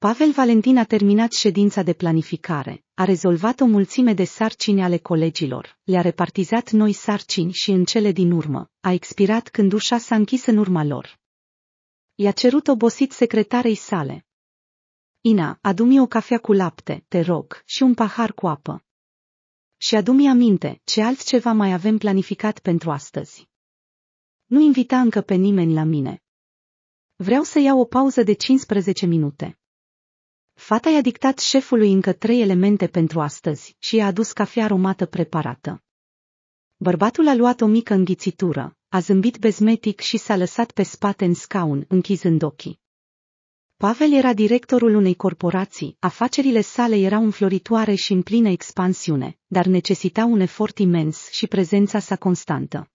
Pavel Valentin a terminat ședința de planificare, a rezolvat o mulțime de sarcini ale colegilor, le-a repartizat noi sarcini și în cele din urmă, a expirat când ușa s-a închis în urma lor. I-a cerut obosit secretarei sale. Ina, adu-mi o cafea cu lapte, te rog, și un pahar cu apă. Și adu-mi aminte ce altceva mai avem planificat pentru astăzi. Nu invita încă pe nimeni la mine. Vreau să iau o pauză de 15 minute. Fata i-a dictat șefului încă trei elemente pentru astăzi și i-a adus cafea aromată preparată. Bărbatul a luat o mică înghițitură, a zâmbit bezmetic și s-a lăsat pe spate în scaun, închizând ochii. Pavel era directorul unei corporații, afacerile sale erau înfloritoare și în plină expansiune, dar necesita un efort imens și prezența sa constantă.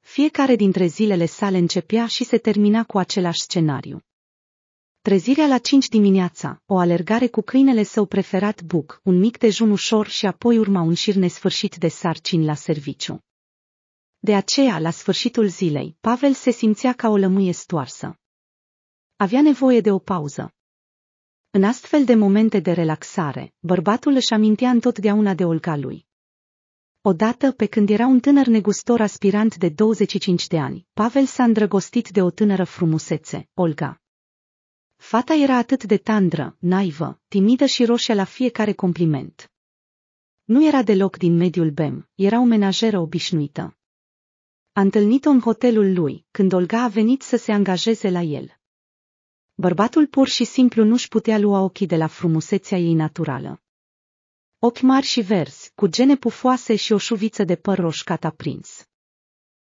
Fiecare dintre zilele sale începea și se termina cu același scenariu. Trezirea la 5 dimineața, o alergare cu câinele său preferat Buc, un mic dejun ușor și apoi urma un șir nesfârșit de sarcini la serviciu. De aceea, la sfârșitul zilei, Pavel se simțea ca o lămâie stoarsă. Avea nevoie de o pauză. În astfel de momente de relaxare, bărbatul își amintea întotdeauna de Olga lui. Odată, pe când era un tânăr negustor aspirant de 25 de ani, Pavel s-a îndrăgostit de o tânără frumusețe, Olga. Fata era atât de tandră, naivă, timidă și roșie la fiecare compliment. Nu era deloc din mediul BEM, era o menajeră obișnuită. A întâlnit-o în hotelul lui, când Olga a venit să se angajeze la el. Bărbatul pur și simplu nu-și putea lua ochii de la frumusețea ei naturală. Ochi mari și verzi, cu gene pufoase și o șuviță de păr roșcat aprins.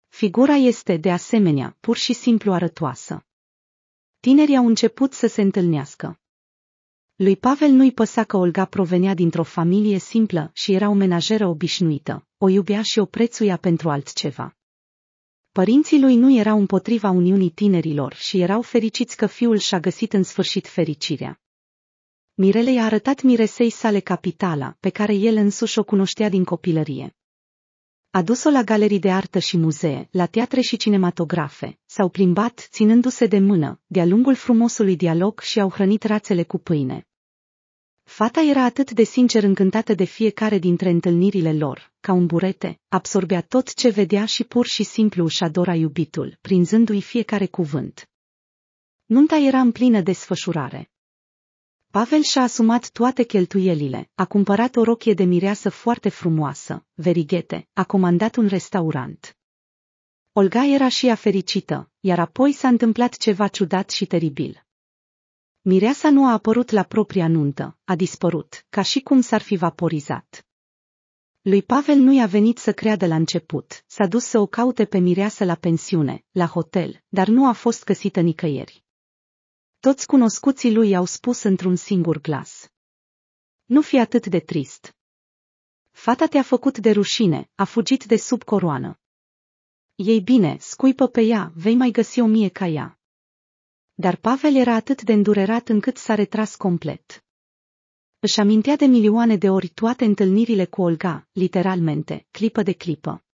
Figura este, de asemenea, pur și simplu arătoasă. Tinerii au început să se întâlnească. Lui Pavel nu-i păsa că Olga provenea dintr-o familie simplă și era o menajeră obișnuită, o iubea și o prețuia pentru altceva. Părinții lui nu erau împotriva uniunii tinerilor și erau fericiți că fiul și-a găsit în sfârșit fericirea. Mirele i-a arătat miresei sale capitala, pe care el însuși o cunoștea din copilărie. A dus-o la galerii de artă și muzee, la teatre și cinematografe, s-au plimbat ținându-se de mână, de-a lungul frumosului dialog și au hrănit rațele cu pâine. Fata era atât de sincer încântată de fiecare dintre întâlnirile lor, ca un burete, absorbea tot ce vedea și pur și simplu își adora iubitul, prinzându-i fiecare cuvânt. Nunta era în plină desfășurare. Pavel și-a asumat toate cheltuielile, a cumpărat o rochie de mireasă foarte frumoasă, verighete, a comandat un restaurant. Olga era și ea fericită, iar apoi s-a întâmplat ceva ciudat și teribil. Mireasa nu a apărut la propria nuntă, a dispărut, ca și cum s-ar fi vaporizat. Lui Pavel nu i-a venit să creadă la început, s-a dus să o caute pe mireasă la pensiune, la hotel, dar nu a fost găsită nicăieri. Toți cunoscuții lui i-au spus într-un singur glas. Nu fi atât de trist. Fata te-a făcut de rușine, a fugit de sub coroană ei bine, scuipă pe ea, vei mai găsi o mie ca ea. Dar Pavel era atât de îndurerat încât s-a retras complet. Își amintea de milioane de ori toate întâlnirile cu Olga, literalmente, clipă de clipă.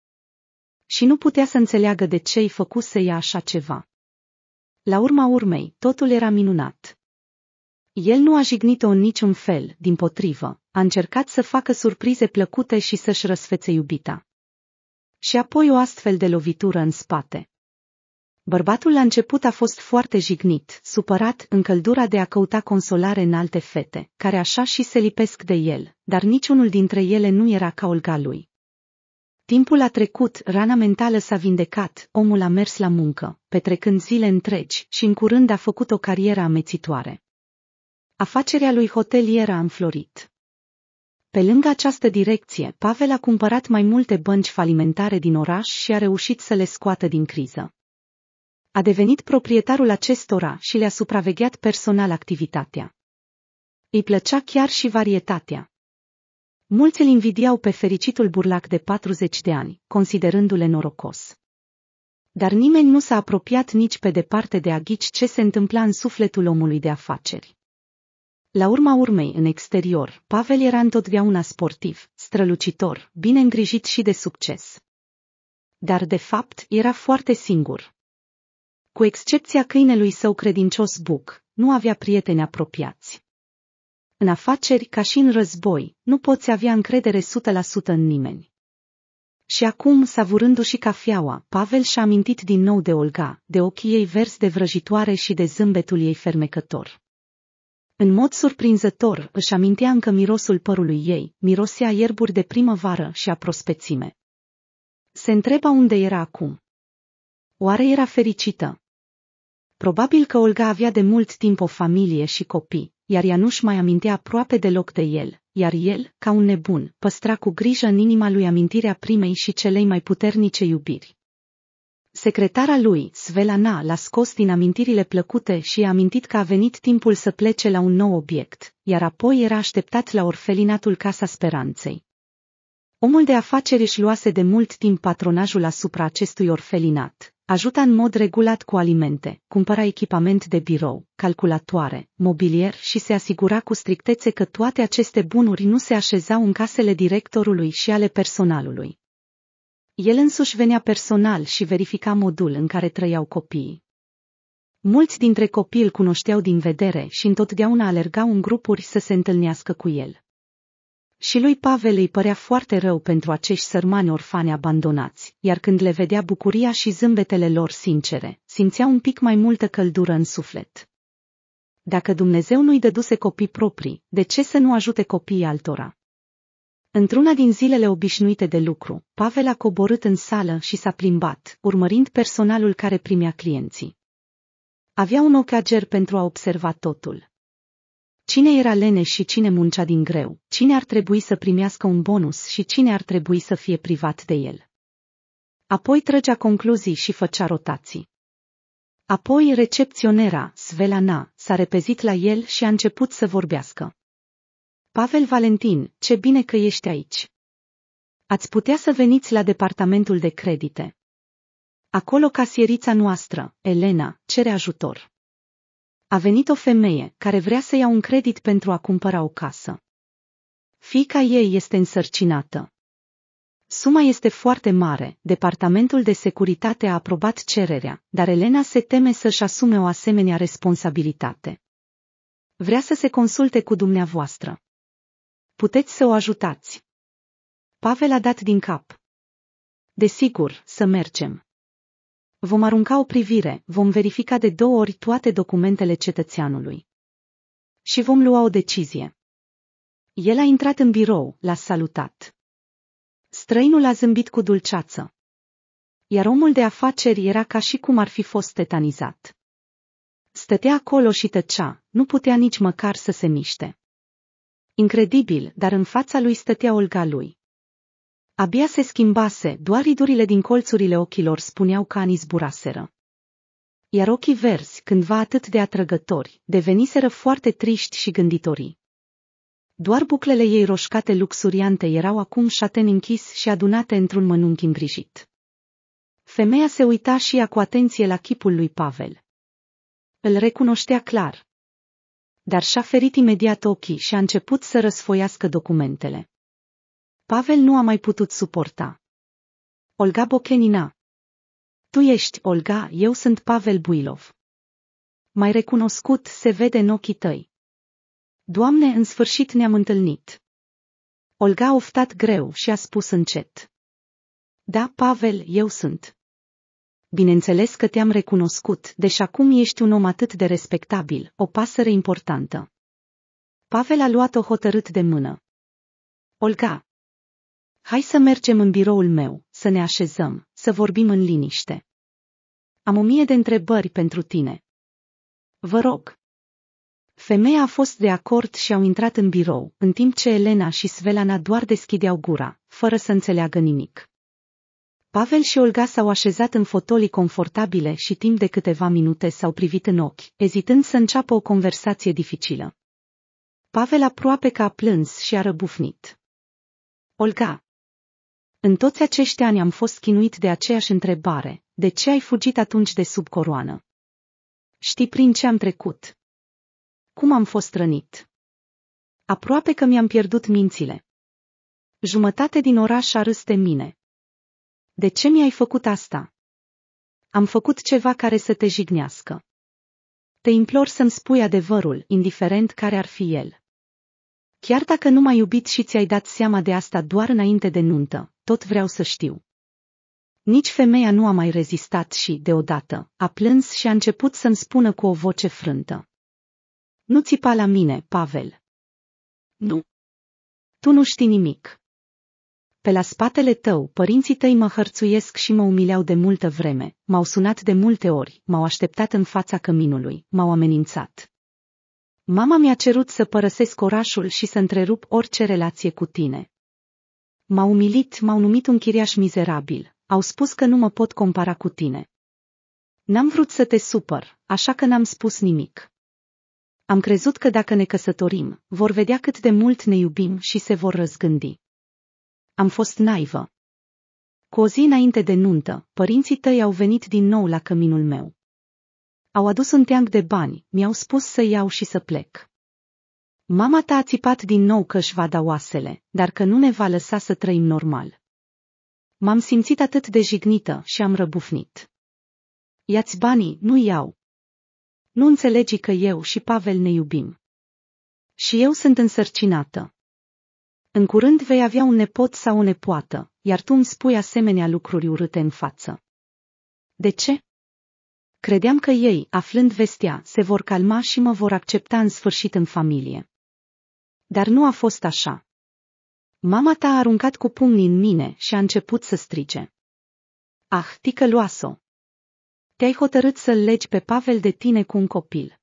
Și nu putea să înțeleagă de ce îi făcuse ea așa ceva. La urma urmei, totul era minunat. El nu a jignit-o în niciun fel, din potrivă, a încercat să facă surprize plăcute și să-și răsfețe iubita și apoi o astfel de lovitură în spate. Bărbatul la început a fost foarte jignit, supărat în căldura de a căuta consolare în alte fete, care așa și se lipesc de el, dar niciunul dintre ele nu era ca Olga lui. Timpul a trecut, rana mentală s-a vindecat, omul a mers la muncă, petrecând zile întregi și în curând a făcut o carieră amețitoare. Afacerea lui hotelier a înflorit. Pe lângă această direcție, Pavel a cumpărat mai multe bănci falimentare din oraș și a reușit să le scoată din criză. A devenit proprietarul acestora și le-a supravegheat personal activitatea. Îi plăcea chiar și varietatea. Mulți îl invidiau pe fericitul burlac de 40 de ani, considerându-le norocos. Dar nimeni nu s-a apropiat nici pe departe de a ghici ce se întâmpla în sufletul omului de afaceri. La urma urmei, în exterior, Pavel era întotdeauna sportiv, strălucitor, bine îngrijit și de succes. Dar, de fapt, era foarte singur. Cu excepția câinelui său credincios Buc, nu avea prieteni apropiați. În afaceri, ca și în război, nu poți avea încredere 100% în nimeni. Și acum, savurându-și cafeaua, Pavel și-a amintit din nou de Olga, de ochii ei verzi de vrăjitoare și de zâmbetul ei fermecător. În mod surprinzător, își amintea încă mirosul părului ei, mirosea ierburi de primăvară și a prospețime. Se întreba unde era acum. Oare era fericită? Probabil că Olga avea de mult timp o familie și copii, iar ea nu-și mai amintea aproape deloc de el, iar el, ca un nebun, păstra cu grijă în inima lui amintirea primei și celei mai puternice iubiri. Secretara lui, Svelana, l-a scos din amintirile plăcute și a amintit că a venit timpul să plece la un nou obiect, iar apoi era așteptat la orfelinatul Casa Speranței. Omul de afaceri își luase de mult timp patronajul asupra acestui orfelinat. Ajuta în mod regulat cu alimente, cumpăra echipament de birou, calculatoare, mobilier și se asigura cu strictețe că toate aceste bunuri nu se așezau în casele directorului și ale personalului. El însuși venea personal și verifica modul în care trăiau copiii. Mulți dintre copii îl cunoșteau din vedere și întotdeauna alergau în grupuri să se întâlnească cu el. Și lui Pavel îi părea foarte rău pentru acești sărmani orfani abandonați, iar când le vedea bucuria și zâmbetele lor sincere, simțea un pic mai multă căldură în suflet. Dacă Dumnezeu nu-i dăduse copii proprii, de ce să nu ajute copiii altora? Într-una din zilele obișnuite de lucru, Pavel a coborât în sală și s-a plimbat, urmărind personalul care primea clienții. Avea un ocager pentru a observa totul. Cine era leneș și cine muncea din greu, cine ar trebui să primească un bonus și cine ar trebui să fie privat de el. Apoi trăgea concluzii și făcea rotații. Apoi recepționera, Svelana, s-a repezit la el și a început să vorbească. Pavel Valentin, ce bine că ești aici! Ați putea să veniți la departamentul de credite. Acolo casierița noastră, Elena, cere ajutor. A venit o femeie care vrea să ia un credit pentru a cumpăra o casă. Fica ei este însărcinată. Suma este foarte mare, departamentul de securitate a aprobat cererea, dar Elena se teme să-și asume o asemenea responsabilitate. Vrea să se consulte cu dumneavoastră. Puteți să o ajutați. Pavel a dat din cap. Desigur, să mergem. Vom arunca o privire, vom verifica de două ori toate documentele cetățeanului. Și vom lua o decizie. El a intrat în birou, l-a salutat. Străinul a zâmbit cu dulceață. Iar omul de afaceri era ca și cum ar fi fost tetanizat. Stătea acolo și tăcea, nu putea nici măcar să se miște. Incredibil, dar în fața lui stătea Olga lui. Abia se schimbase, doar ridurile din colțurile ochilor spuneau că anii zburaseră. Iar ochii verzi, cândva atât de atrăgători, deveniseră foarte triști și gânditorii. Doar buclele ei roșcate luxuriante erau acum șaten închis și adunate într-un mănunchi îngrijit. Femeia se uita și ea cu atenție la chipul lui Pavel. Îl recunoștea clar dar și-a ferit imediat ochii și a început să răsfoiască documentele. Pavel nu a mai putut suporta. Olga Bochenina Tu ești Olga, eu sunt Pavel Builov. Mai recunoscut se vede în ochii tăi. Doamne, în sfârșit ne-am întâlnit. Olga a oftat greu și a spus încet. Da, Pavel, eu sunt bineînțeles că te-am recunoscut, deși acum ești un om atât de respectabil, o pasăre importantă. Pavel a luat-o hotărât de mână. Olga, hai să mergem în biroul meu, să ne așezăm, să vorbim în liniște. Am o mie de întrebări pentru tine. Vă rog. Femeia a fost de acord și au intrat în birou, în timp ce Elena și Svelana doar deschideau gura, fără să înțeleagă nimic. Pavel și Olga s-au așezat în fotolii confortabile și timp de câteva minute s-au privit în ochi, ezitând să înceapă o conversație dificilă. Pavel aproape că a plâns și a răbufnit. Olga, în toți acești ani am fost chinuit de aceeași întrebare, de ce ai fugit atunci de sub coroană? Știi prin ce am trecut? Cum am fost rănit? Aproape că mi-am pierdut mințile. Jumătate din oraș a râs de mine, de ce mi-ai făcut asta? Am făcut ceva care să te jignească. Te implor să-mi spui adevărul, indiferent care ar fi el. Chiar dacă nu m-ai iubit și ți-ai dat seama de asta doar înainte de nuntă, tot vreau să știu. Nici femeia nu a mai rezistat și, deodată, a plâns și a început să-mi spună cu o voce frântă. Nu țipa la mine, Pavel. Nu. Tu nu știi nimic. Pe la spatele tău, părinții tăi mă hărțuiesc și mă umileau de multă vreme, m-au sunat de multe ori, m-au așteptat în fața căminului, m-au amenințat. Mama mi-a cerut să părăsesc orașul și să întrerup orice relație cu tine. M-au umilit, m-au numit un chiriaș mizerabil, au spus că nu mă pot compara cu tine. N-am vrut să te supăr, așa că n-am spus nimic. Am crezut că dacă ne căsătorim, vor vedea cât de mult ne iubim și se vor răzgândi. Am fost naivă. Cu o zi înainte de nuntă, părinții tăi au venit din nou la căminul meu. Au adus un teanc de bani, mi-au spus să iau și să plec. Mama ta a țipat din nou că își va da oasele, dar că nu ne va lăsa să trăim normal. M-am simțit atât de jignită și am răbufnit. Iați banii, nu iau. Nu înțelegi că eu și Pavel ne iubim. Și eu sunt însărcinată. În curând vei avea un nepot sau o nepoată, iar tu îmi spui asemenea lucruri urâte în față. De ce? Credeam că ei, aflând vestea, se vor calma și mă vor accepta în sfârșit în familie. Dar nu a fost așa. Mama ta a aruncat cu pumnii în mine și a început să strige. Ah, Luaso! Te-ai hotărât să-l legi pe Pavel de tine cu un copil.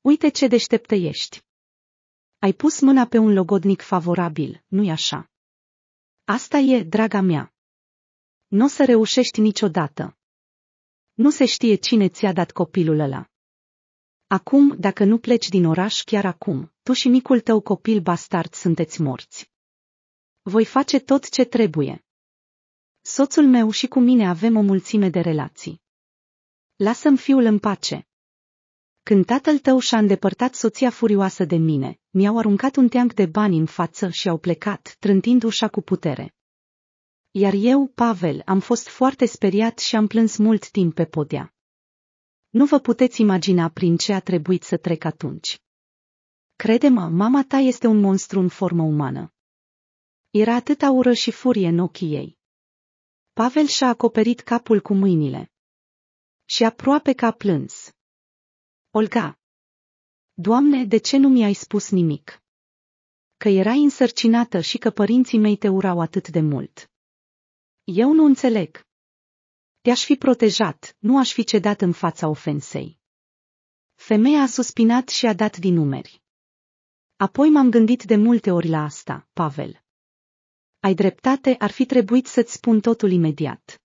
Uite ce deșteptă ești! Ai pus mâna pe un logodnic favorabil, nu-i așa? Asta e, draga mea. Nu o să reușești niciodată. Nu se știe cine ți-a dat copilul ăla. Acum, dacă nu pleci din oraș chiar acum, tu și micul tău copil bastard sunteți morți. Voi face tot ce trebuie. Soțul meu și cu mine avem o mulțime de relații. Lasă-mi fiul în pace. Când tatăl tău și-a îndepărtat soția furioasă de mine, mi-au aruncat un teanc de bani în față și au plecat, trântind ușa cu putere. Iar eu, Pavel, am fost foarte speriat și am plâns mult timp pe podea. Nu vă puteți imagina prin ce a trebuit să trec atunci. Crede-mă, mama ta este un monstru în formă umană. Era atâta ură și furie în ochii ei. Pavel și-a acoperit capul cu mâinile. Și aproape că a plâns. Olga! Doamne, de ce nu mi-ai spus nimic? Că erai însărcinată și că părinții mei te urau atât de mult. Eu nu înțeleg. Te-aș fi protejat, nu aș fi cedat în fața ofensei. Femeia a suspinat și a dat din numeri. Apoi m-am gândit de multe ori la asta, Pavel. Ai dreptate, ar fi trebuit să-ți spun totul imediat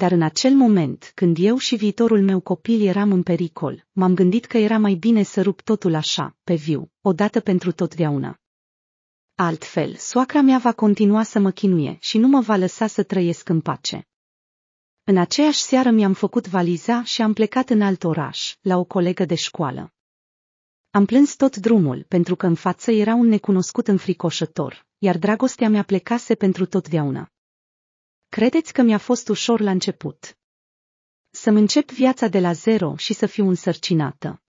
dar în acel moment, când eu și viitorul meu copil eram în pericol, m-am gândit că era mai bine să rup totul așa, pe viu, odată pentru totdeauna. Altfel, soacra mea va continua să mă chinuie și nu mă va lăsa să trăiesc în pace. În aceeași seară mi-am făcut valiza și am plecat în alt oraș, la o colegă de școală. Am plâns tot drumul, pentru că în față era un necunoscut înfricoșător, iar dragostea mea plecase pentru totdeauna. Credeți că mi-a fost ușor la început? Să-mi încep viața de la zero și să fiu însărcinată.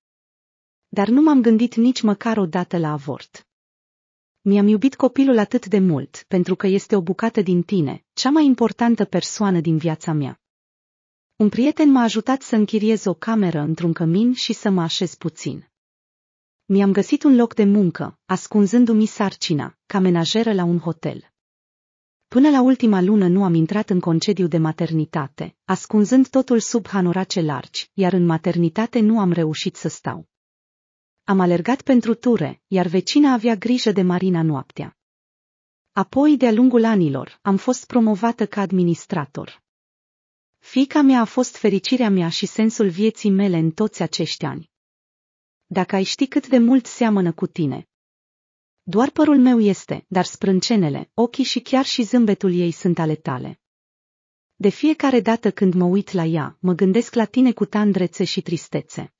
Dar nu m-am gândit nici măcar o dată la avort. Mi-am iubit copilul atât de mult, pentru că este o bucată din tine, cea mai importantă persoană din viața mea. Un prieten m-a ajutat să închiriez o cameră într-un cămin și să mă așez puțin. Mi-am găsit un loc de muncă, ascunzându-mi sarcina, ca menajeră la un hotel. Până la ultima lună nu am intrat în concediu de maternitate, ascunzând totul sub hanorace largi, iar în maternitate nu am reușit să stau. Am alergat pentru ture, iar vecina avea grijă de Marina noaptea. Apoi, de-a lungul anilor, am fost promovată ca administrator. Fica mea a fost fericirea mea și sensul vieții mele în toți acești ani. Dacă ai ști cât de mult seamănă cu tine, doar părul meu este, dar sprâncenele, ochii și chiar și zâmbetul ei sunt ale tale. De fiecare dată când mă uit la ea, mă gândesc la tine cu tandrețe și tristețe.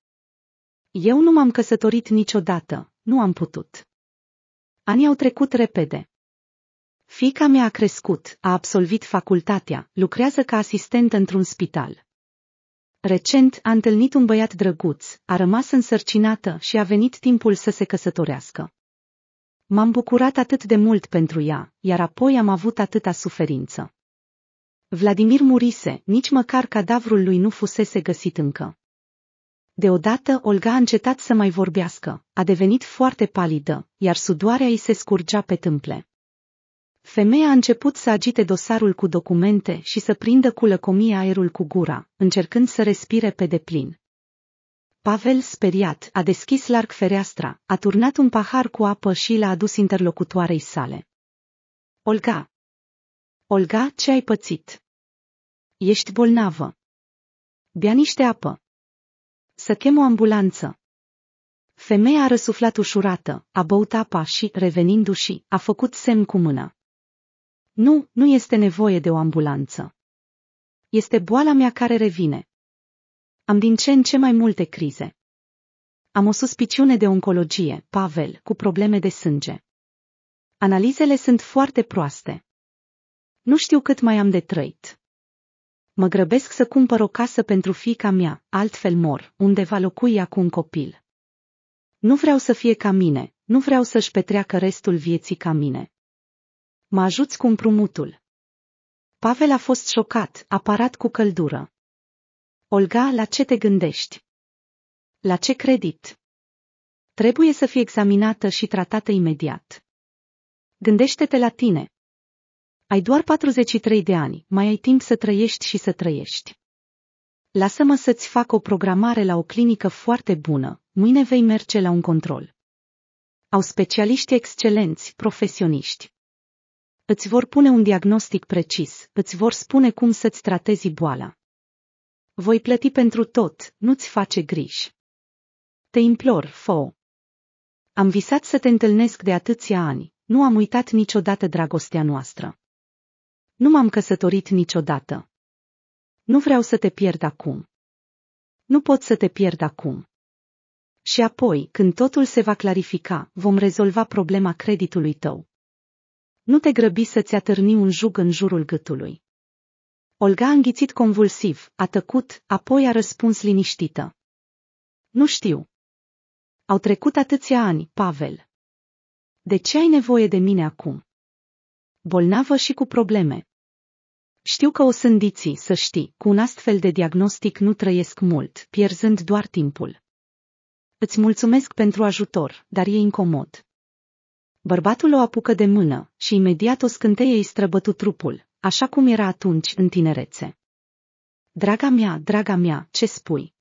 Eu nu m-am căsătorit niciodată, nu am putut. Anii au trecut repede. Fica mea a crescut, a absolvit facultatea, lucrează ca asistent într-un spital. Recent a întâlnit un băiat drăguț, a rămas însărcinată și a venit timpul să se căsătorească. M-am bucurat atât de mult pentru ea, iar apoi am avut atâta suferință. Vladimir murise, nici măcar cadavrul lui nu fusese găsit încă. Deodată Olga a încetat să mai vorbească, a devenit foarte palidă, iar sudoarea îi se scurgea pe tâmple. Femeia a început să agite dosarul cu documente și să prindă cu lăcomie aerul cu gura, încercând să respire pe deplin. Pavel, speriat, a deschis larg fereastra, a turnat un pahar cu apă și l-a adus interlocutoarei sale. Olga! Olga, ce ai pățit? Ești bolnavă. Bea niște apă. Să chem o ambulanță. Femeia a răsuflat ușurată, a băut apa și, revenindu-și, a făcut semn cu mâna. Nu, nu este nevoie de o ambulanță. Este boala mea care revine. Am din ce în ce mai multe crize. Am o suspiciune de oncologie, Pavel, cu probleme de sânge. Analizele sunt foarte proaste. Nu știu cât mai am de trăit. Mă grăbesc să cumpăr o casă pentru fiica mea, altfel mor, unde va locui ea cu un copil. Nu vreau să fie ca mine, nu vreau să-și petreacă restul vieții ca mine. Mă ajuți cu împrumutul. Pavel a fost șocat, aparat cu căldură. Olga, la ce te gândești? La ce credit? Trebuie să fie examinată și tratată imediat. Gândește-te la tine. Ai doar 43 de ani, mai ai timp să trăiești și să trăiești. Lasă-mă să-ți fac o programare la o clinică foarte bună, mâine vei merge la un control. Au specialiști excelenți, profesioniști. Îți vor pune un diagnostic precis, îți vor spune cum să-ți tratezi boala. Voi plăti pentru tot, nu-ți face griji. Te implor, fo. Am visat să te întâlnesc de atâția ani, nu am uitat niciodată dragostea noastră. Nu m-am căsătorit niciodată. Nu vreau să te pierd acum. Nu pot să te pierd acum. Și apoi, când totul se va clarifica, vom rezolva problema creditului tău. Nu te grăbi să-ți atârni un jug în jurul gâtului. Olga a înghițit convulsiv, a tăcut, apoi a răspuns liniștită. Nu știu. Au trecut atâția ani, Pavel. De ce ai nevoie de mine acum? Bolnavă și cu probleme. Știu că o sândiții, să știi, cu un astfel de diagnostic nu trăiesc mult, pierzând doar timpul. Îți mulțumesc pentru ajutor, dar e incomod. Bărbatul o apucă de mână și imediat o scânteie îi străbătu trupul, așa cum era atunci în tinerețe. Draga mea, draga mea, ce spui?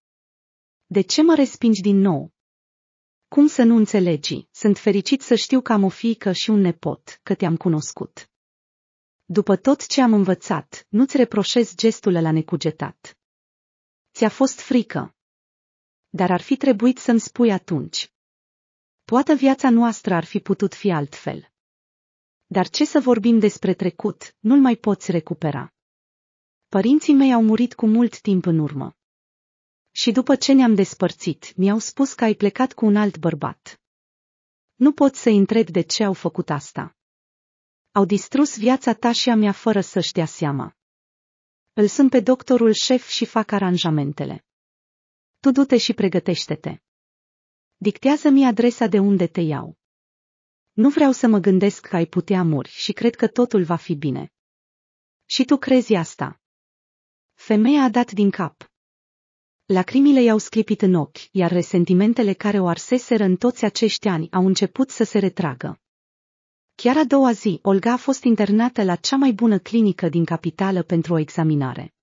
De ce mă respingi din nou? Cum să nu înțelegi, sunt fericit să știu că am o fiică și un nepot, că te-am cunoscut. După tot ce am învățat, nu-ți reproșez gestul la necugetat. Ți-a fost frică. Dar ar fi trebuit să-mi spui atunci. Toată viața noastră ar fi putut fi altfel. Dar ce să vorbim despre trecut, nu-l mai poți recupera. Părinții mei au murit cu mult timp în urmă. Și după ce ne-am despărțit, mi-au spus că ai plecat cu un alt bărbat. Nu pot să-i întreb de ce au făcut asta. Au distrus viața ta și a mea fără să-și dea seama. Îl sunt pe doctorul șef și fac aranjamentele. Tu du-te și pregătește-te. Dictează-mi adresa de unde te iau. Nu vreau să mă gândesc că ai putea muri și cred că totul va fi bine. Și tu crezi asta. Femeia a dat din cap. Lacrimile i-au sclipit în ochi, iar resentimentele care o arseseră în toți acești ani au început să se retragă. Chiar a doua zi, Olga a fost internată la cea mai bună clinică din capitală pentru o examinare.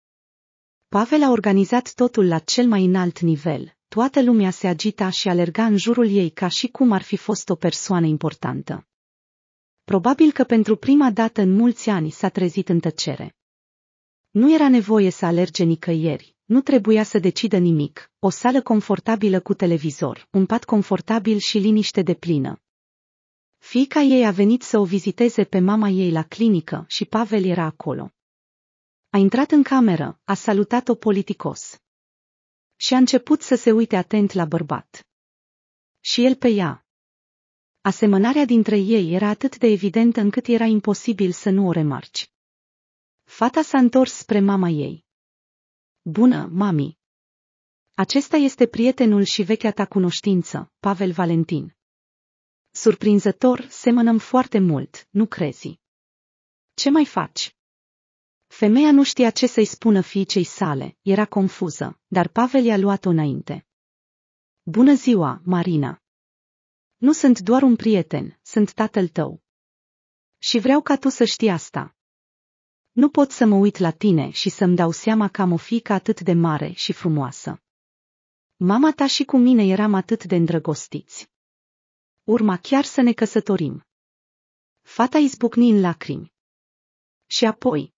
Pavel a organizat totul la cel mai înalt nivel, toată lumea se agita și alerga în jurul ei ca și cum ar fi fost o persoană importantă. Probabil că pentru prima dată în mulți ani s-a trezit în tăcere. Nu era nevoie să alerge nicăieri, nu trebuia să decidă nimic, o sală confortabilă cu televizor, un pat confortabil și liniște de plină. Fica ei a venit să o viziteze pe mama ei la clinică și Pavel era acolo. A intrat în cameră, a salutat-o politicos. Și a început să se uite atent la bărbat. Și el pe ea. Asemănarea dintre ei era atât de evidentă încât era imposibil să nu o remarci. Fata s-a întors spre mama ei. Bună, mami! Acesta este prietenul și vechea ta cunoștință, Pavel Valentin. Surprinzător, semănăm foarte mult, nu crezi? Ce mai faci? Femeia nu știa ce să-i spună fiicei sale, era confuză, dar Pavel i-a luat-o înainte. Bună ziua, Marina! Nu sunt doar un prieten, sunt tatăl tău. Și vreau ca tu să știi asta. Nu pot să mă uit la tine și să-mi dau seama că am o fiică atât de mare și frumoasă. Mama ta și cu mine eram atât de îndrăgostiți. Urma chiar să ne căsătorim. Fata izbucni în lacrimi. Și apoi,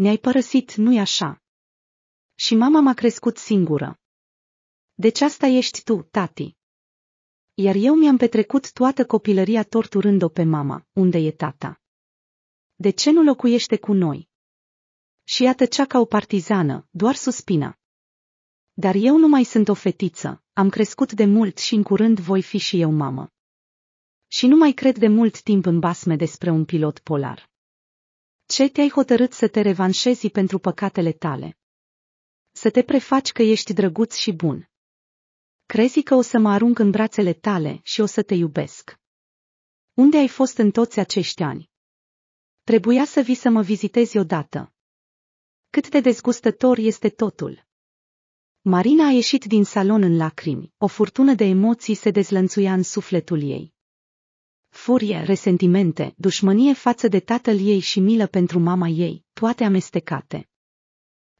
ne-ai părăsit, nu-i așa? Și mama m-a crescut singură. Deci asta ești tu, tati. Iar eu mi-am petrecut toată copilăria torturând-o pe mama, unde e tata. De ce nu locuiește cu noi? Și iată cea ca o partizană, doar suspina. Dar eu nu mai sunt o fetiță, am crescut de mult și în curând voi fi și eu mamă. Și nu mai cred de mult timp în basme despre un pilot polar. Ce te-ai hotărât să te revanșezi pentru păcatele tale? Să te prefaci că ești drăguț și bun. Crezi că o să mă arunc în brațele tale și o să te iubesc. Unde ai fost în toți acești ani? Trebuia să vii să mă vizitezi odată. Cât de dezgustător este totul. Marina a ieșit din salon în lacrimi, o furtună de emoții se dezlănțuia în sufletul ei furie, resentimente, dușmănie față de tatăl ei și milă pentru mama ei, toate amestecate.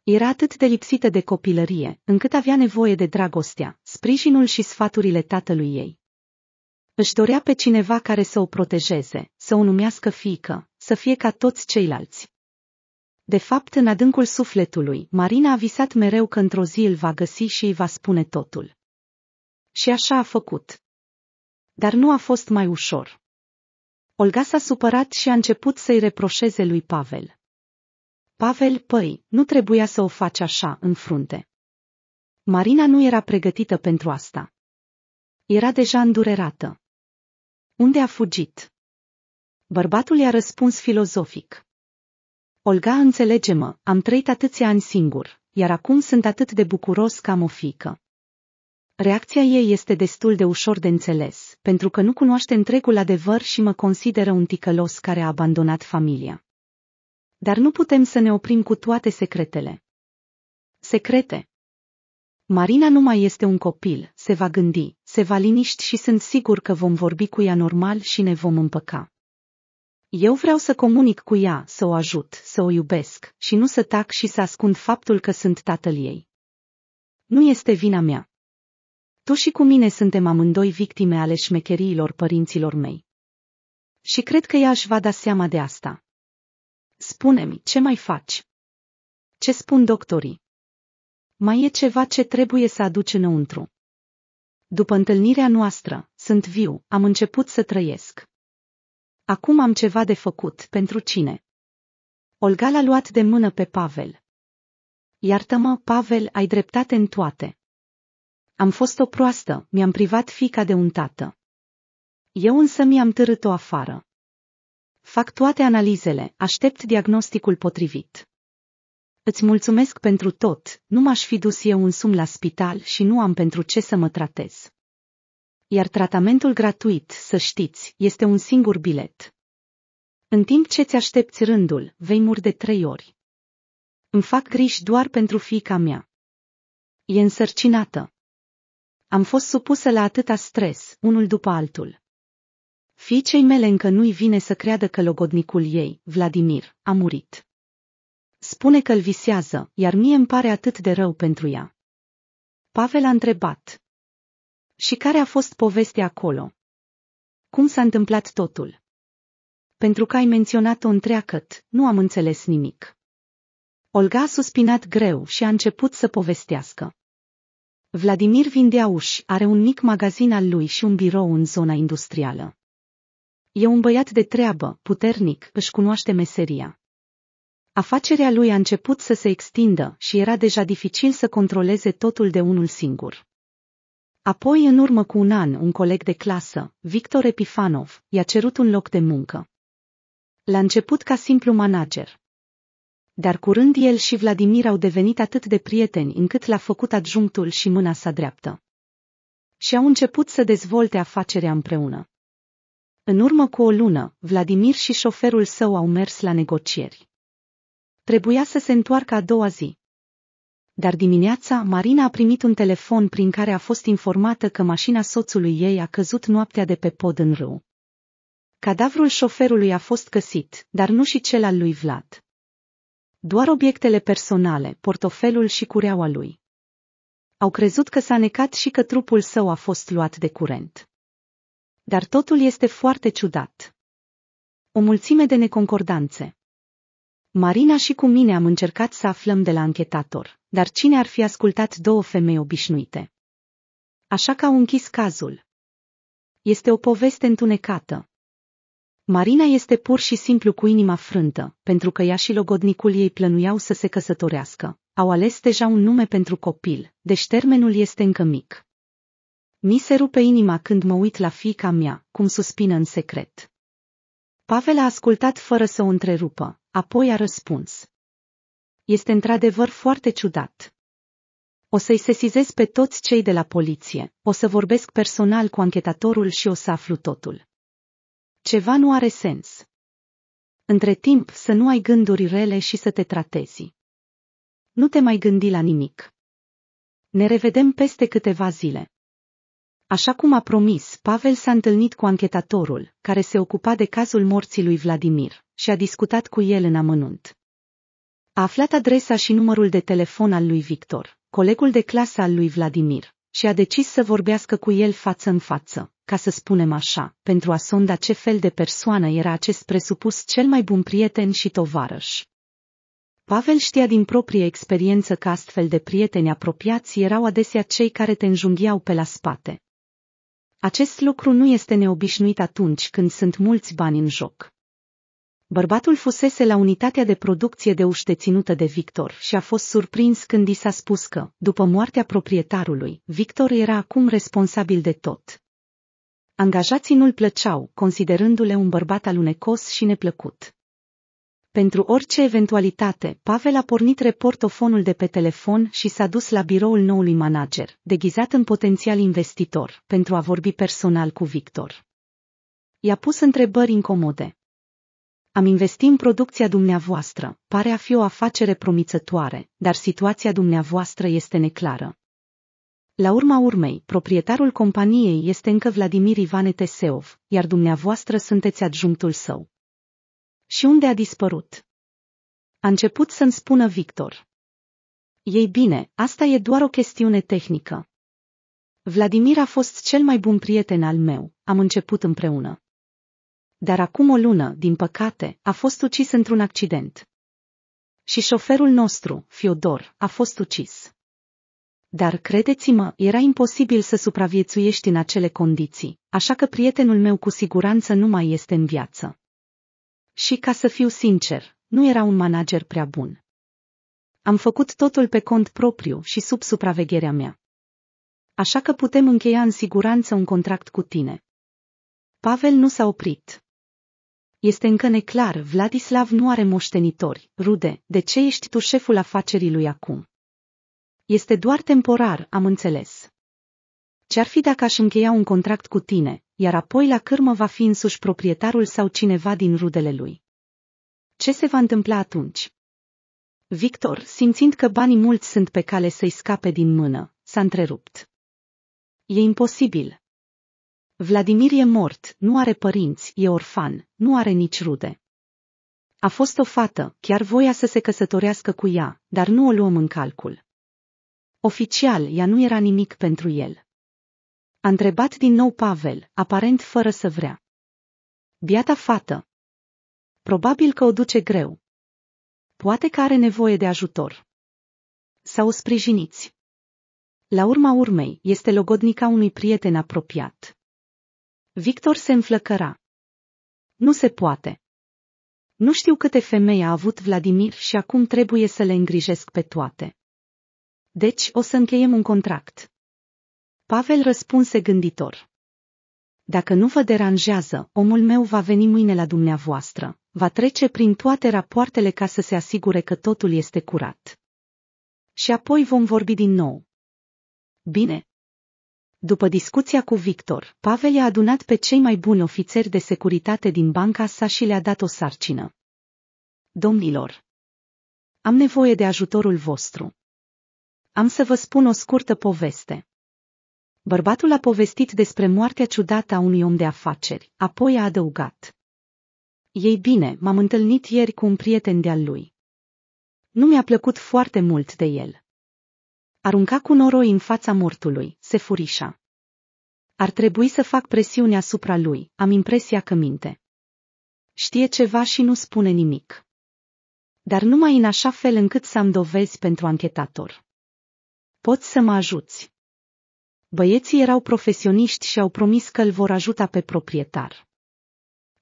Era atât de lipsită de copilărie, încât avea nevoie de dragostea, sprijinul și sfaturile tatălui ei. Își dorea pe cineva care să o protejeze, să o numească fiică, să fie ca toți ceilalți. De fapt, în adâncul sufletului, Marina a visat mereu că într-o zi îl va găsi și îi va spune totul. Și așa a făcut. Dar nu a fost mai ușor. Olga s-a supărat și a început să-i reproșeze lui Pavel. Pavel, păi, nu trebuia să o faci așa, în frunte. Marina nu era pregătită pentru asta. Era deja îndurerată. Unde a fugit? Bărbatul i-a răspuns filozofic. Olga, înțelege-mă, am trăit atâția ani singur, iar acum sunt atât de bucuros că am o fică. Reacția ei este destul de ușor de înțeles pentru că nu cunoaște întregul adevăr și mă consideră un ticălos care a abandonat familia. Dar nu putem să ne oprim cu toate secretele. Secrete. Marina nu mai este un copil, se va gândi, se va liniști și sunt sigur că vom vorbi cu ea normal și ne vom împăca. Eu vreau să comunic cu ea, să o ajut, să o iubesc și nu să tac și să ascund faptul că sunt tatăl ei. Nu este vina mea. Tu și cu mine suntem amândoi victime ale șmecheriilor părinților mei. Și cred că ea își va da seama de asta. Spune-mi, ce mai faci? Ce spun doctorii? Mai e ceva ce trebuie să aduci înăuntru. După întâlnirea noastră, sunt viu, am început să trăiesc. Acum am ceva de făcut pentru cine? Olga l-a luat de mână pe Pavel. Iartă-mă, Pavel, ai dreptate în toate. Am fost o proastă, mi-am privat fica de un tată. Eu însă mi-am târât-o afară. Fac toate analizele, aștept diagnosticul potrivit. Îți mulțumesc pentru tot, nu m-aș fi dus eu însumi la spital și nu am pentru ce să mă tratez. Iar tratamentul gratuit, să știți, este un singur bilet. În timp ce ți aștepți rândul, vei muri de trei ori. Îmi fac griji doar pentru fiica mea. E însărcinată. Am fost supusă la atâta stres, unul după altul. Fiicei mele încă nu-i vine să creadă că logodnicul ei, Vladimir, a murit. Spune că îl visează, iar mie îmi pare atât de rău pentru ea. Pavel a întrebat. Și care a fost povestea acolo? Cum s-a întâmplat totul? Pentru că ai menționat-o întreacăt, nu am înțeles nimic. Olga a suspinat greu și a început să povestească. Vladimir vindea uși, are un mic magazin al lui și un birou în zona industrială. E un băiat de treabă, puternic, își cunoaște meseria. Afacerea lui a început să se extindă și era deja dificil să controleze totul de unul singur. Apoi, în urmă cu un an, un coleg de clasă, Victor Epifanov, i-a cerut un loc de muncă. La început ca simplu manager dar curând el și Vladimir au devenit atât de prieteni încât l-a făcut adjunctul și mâna sa dreaptă. Și au început să dezvolte afacerea împreună. În urmă cu o lună, Vladimir și șoferul său au mers la negocieri. Trebuia să se întoarcă a doua zi. Dar dimineața, Marina a primit un telefon prin care a fost informată că mașina soțului ei a căzut noaptea de pe pod în râu. Cadavrul șoferului a fost găsit, dar nu și cel al lui Vlad. Doar obiectele personale, portofelul și cureaua lui. Au crezut că s-a necat și că trupul său a fost luat de curent. Dar totul este foarte ciudat. O mulțime de neconcordanțe. Marina și cu mine am încercat să aflăm de la anchetator, dar cine ar fi ascultat două femei obișnuite? Așa că au închis cazul. Este o poveste întunecată. Marina este pur și simplu cu inima frântă, pentru că ea și logodnicul ei plănuiau să se căsătorească. Au ales deja un nume pentru copil, deci termenul este încă mic. Mi se rupe inima când mă uit la fiica mea, cum suspină în secret. Pavel a ascultat fără să o întrerupă, apoi a răspuns. Este într-adevăr foarte ciudat. O să-i sesizez pe toți cei de la poliție, o să vorbesc personal cu anchetatorul și o să aflu totul. Ceva nu are sens. Între timp să nu ai gânduri rele și să te tratezi. Nu te mai gândi la nimic. Ne revedem peste câteva zile. Așa cum a promis, Pavel s-a întâlnit cu anchetatorul, care se ocupa de cazul morții lui Vladimir, și a discutat cu el în amănunt. A aflat adresa și numărul de telefon al lui Victor, colegul de clasă al lui Vladimir, și a decis să vorbească cu el față în față ca să spunem așa, pentru a sonda ce fel de persoană era acest presupus cel mai bun prieten și tovarăș. Pavel știa din proprie experiență că astfel de prieteni apropiați erau adesea cei care te înjunghiau pe la spate. Acest lucru nu este neobișnuit atunci când sunt mulți bani în joc. Bărbatul fusese la unitatea de producție de uși deținută de Victor și a fost surprins când i s-a spus că, după moartea proprietarului, Victor era acum responsabil de tot. Angajații nu-l plăceau, considerându-le un bărbat alunecos și neplăcut. Pentru orice eventualitate, Pavel a pornit reportofonul de pe telefon și s-a dus la biroul noului manager, deghizat în potențial investitor, pentru a vorbi personal cu Victor. I-a pus întrebări incomode. Am investit în producția dumneavoastră, pare a fi o afacere promițătoare, dar situația dumneavoastră este neclară. La urma urmei, proprietarul companiei este încă Vladimir Ivan Teseov, iar dumneavoastră sunteți adjunctul său. Și unde a dispărut? A început să-mi spună Victor. Ei bine, asta e doar o chestiune tehnică. Vladimir a fost cel mai bun prieten al meu, am început împreună. Dar acum o lună, din păcate, a fost ucis într-un accident. Și șoferul nostru, Fiodor, a fost ucis. Dar credeți-mă, era imposibil să supraviețuiești în acele condiții, așa că prietenul meu cu siguranță nu mai este în viață. Și ca să fiu sincer, nu era un manager prea bun. Am făcut totul pe cont propriu și sub supravegherea mea. Așa că putem încheia în siguranță un contract cu tine. Pavel nu s-a oprit. Este încă neclar, Vladislav nu are moștenitori, rude, de ce ești tu șeful afacerii lui acum? Este doar temporar, am înțeles. Ce-ar fi dacă aș încheia un contract cu tine, iar apoi la cârmă va fi însuși proprietarul sau cineva din rudele lui? Ce se va întâmpla atunci? Victor, simțind că banii mulți sunt pe cale să-i scape din mână, s-a întrerupt. E imposibil. Vladimir e mort, nu are părinți, e orfan, nu are nici rude. A fost o fată, chiar voia să se căsătorească cu ea, dar nu o luăm în calcul. Oficial, ea nu era nimic pentru el. A întrebat din nou Pavel, aparent fără să vrea. Biata fată. Probabil că o duce greu. Poate că are nevoie de ajutor. Sau sprijiniți. La urma urmei, este logodnica unui prieten apropiat. Victor se înflăcăra. Nu se poate. Nu știu câte femei a avut Vladimir și acum trebuie să le îngrijesc pe toate. Deci o să încheiem un contract. Pavel răspunse gânditor. Dacă nu vă deranjează, omul meu va veni mâine la dumneavoastră, va trece prin toate rapoartele ca să se asigure că totul este curat. Și apoi vom vorbi din nou. Bine. După discuția cu Victor, Pavel i-a adunat pe cei mai buni ofițeri de securitate din banca sa și le-a dat o sarcină. Domnilor, am nevoie de ajutorul vostru am să vă spun o scurtă poveste. Bărbatul a povestit despre moartea ciudată a unui om de afaceri, apoi a adăugat. Ei bine, m-am întâlnit ieri cu un prieten de-al lui. Nu mi-a plăcut foarte mult de el. Arunca cu noroi în fața mortului, se furișa. Ar trebui să fac presiune asupra lui, am impresia că minte. Știe ceva și nu spune nimic. Dar numai în așa fel încât să am dovezi pentru anchetator. Poți să mă ajuți. Băieții erau profesioniști și au promis că îl vor ajuta pe proprietar.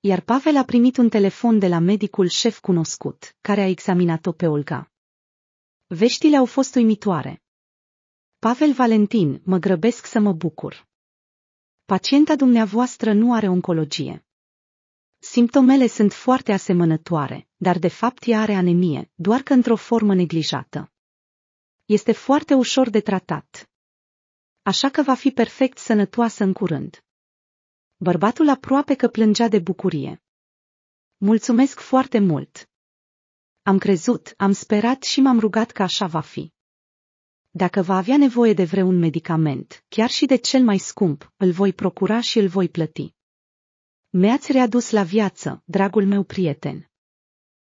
Iar Pavel a primit un telefon de la medicul șef cunoscut, care a examinat-o pe Olga. Veștile au fost uimitoare. Pavel Valentin, mă grăbesc să mă bucur. Pacienta dumneavoastră nu are oncologie. Simptomele sunt foarte asemănătoare, dar de fapt ea are anemie, doar că într-o formă neglijată este foarte ușor de tratat. Așa că va fi perfect sănătoasă în curând. Bărbatul aproape că plângea de bucurie. Mulțumesc foarte mult! Am crezut, am sperat și m-am rugat că așa va fi. Dacă va avea nevoie de vreun medicament, chiar și de cel mai scump, îl voi procura și îl voi plăti. Mi-ați readus la viață, dragul meu prieten.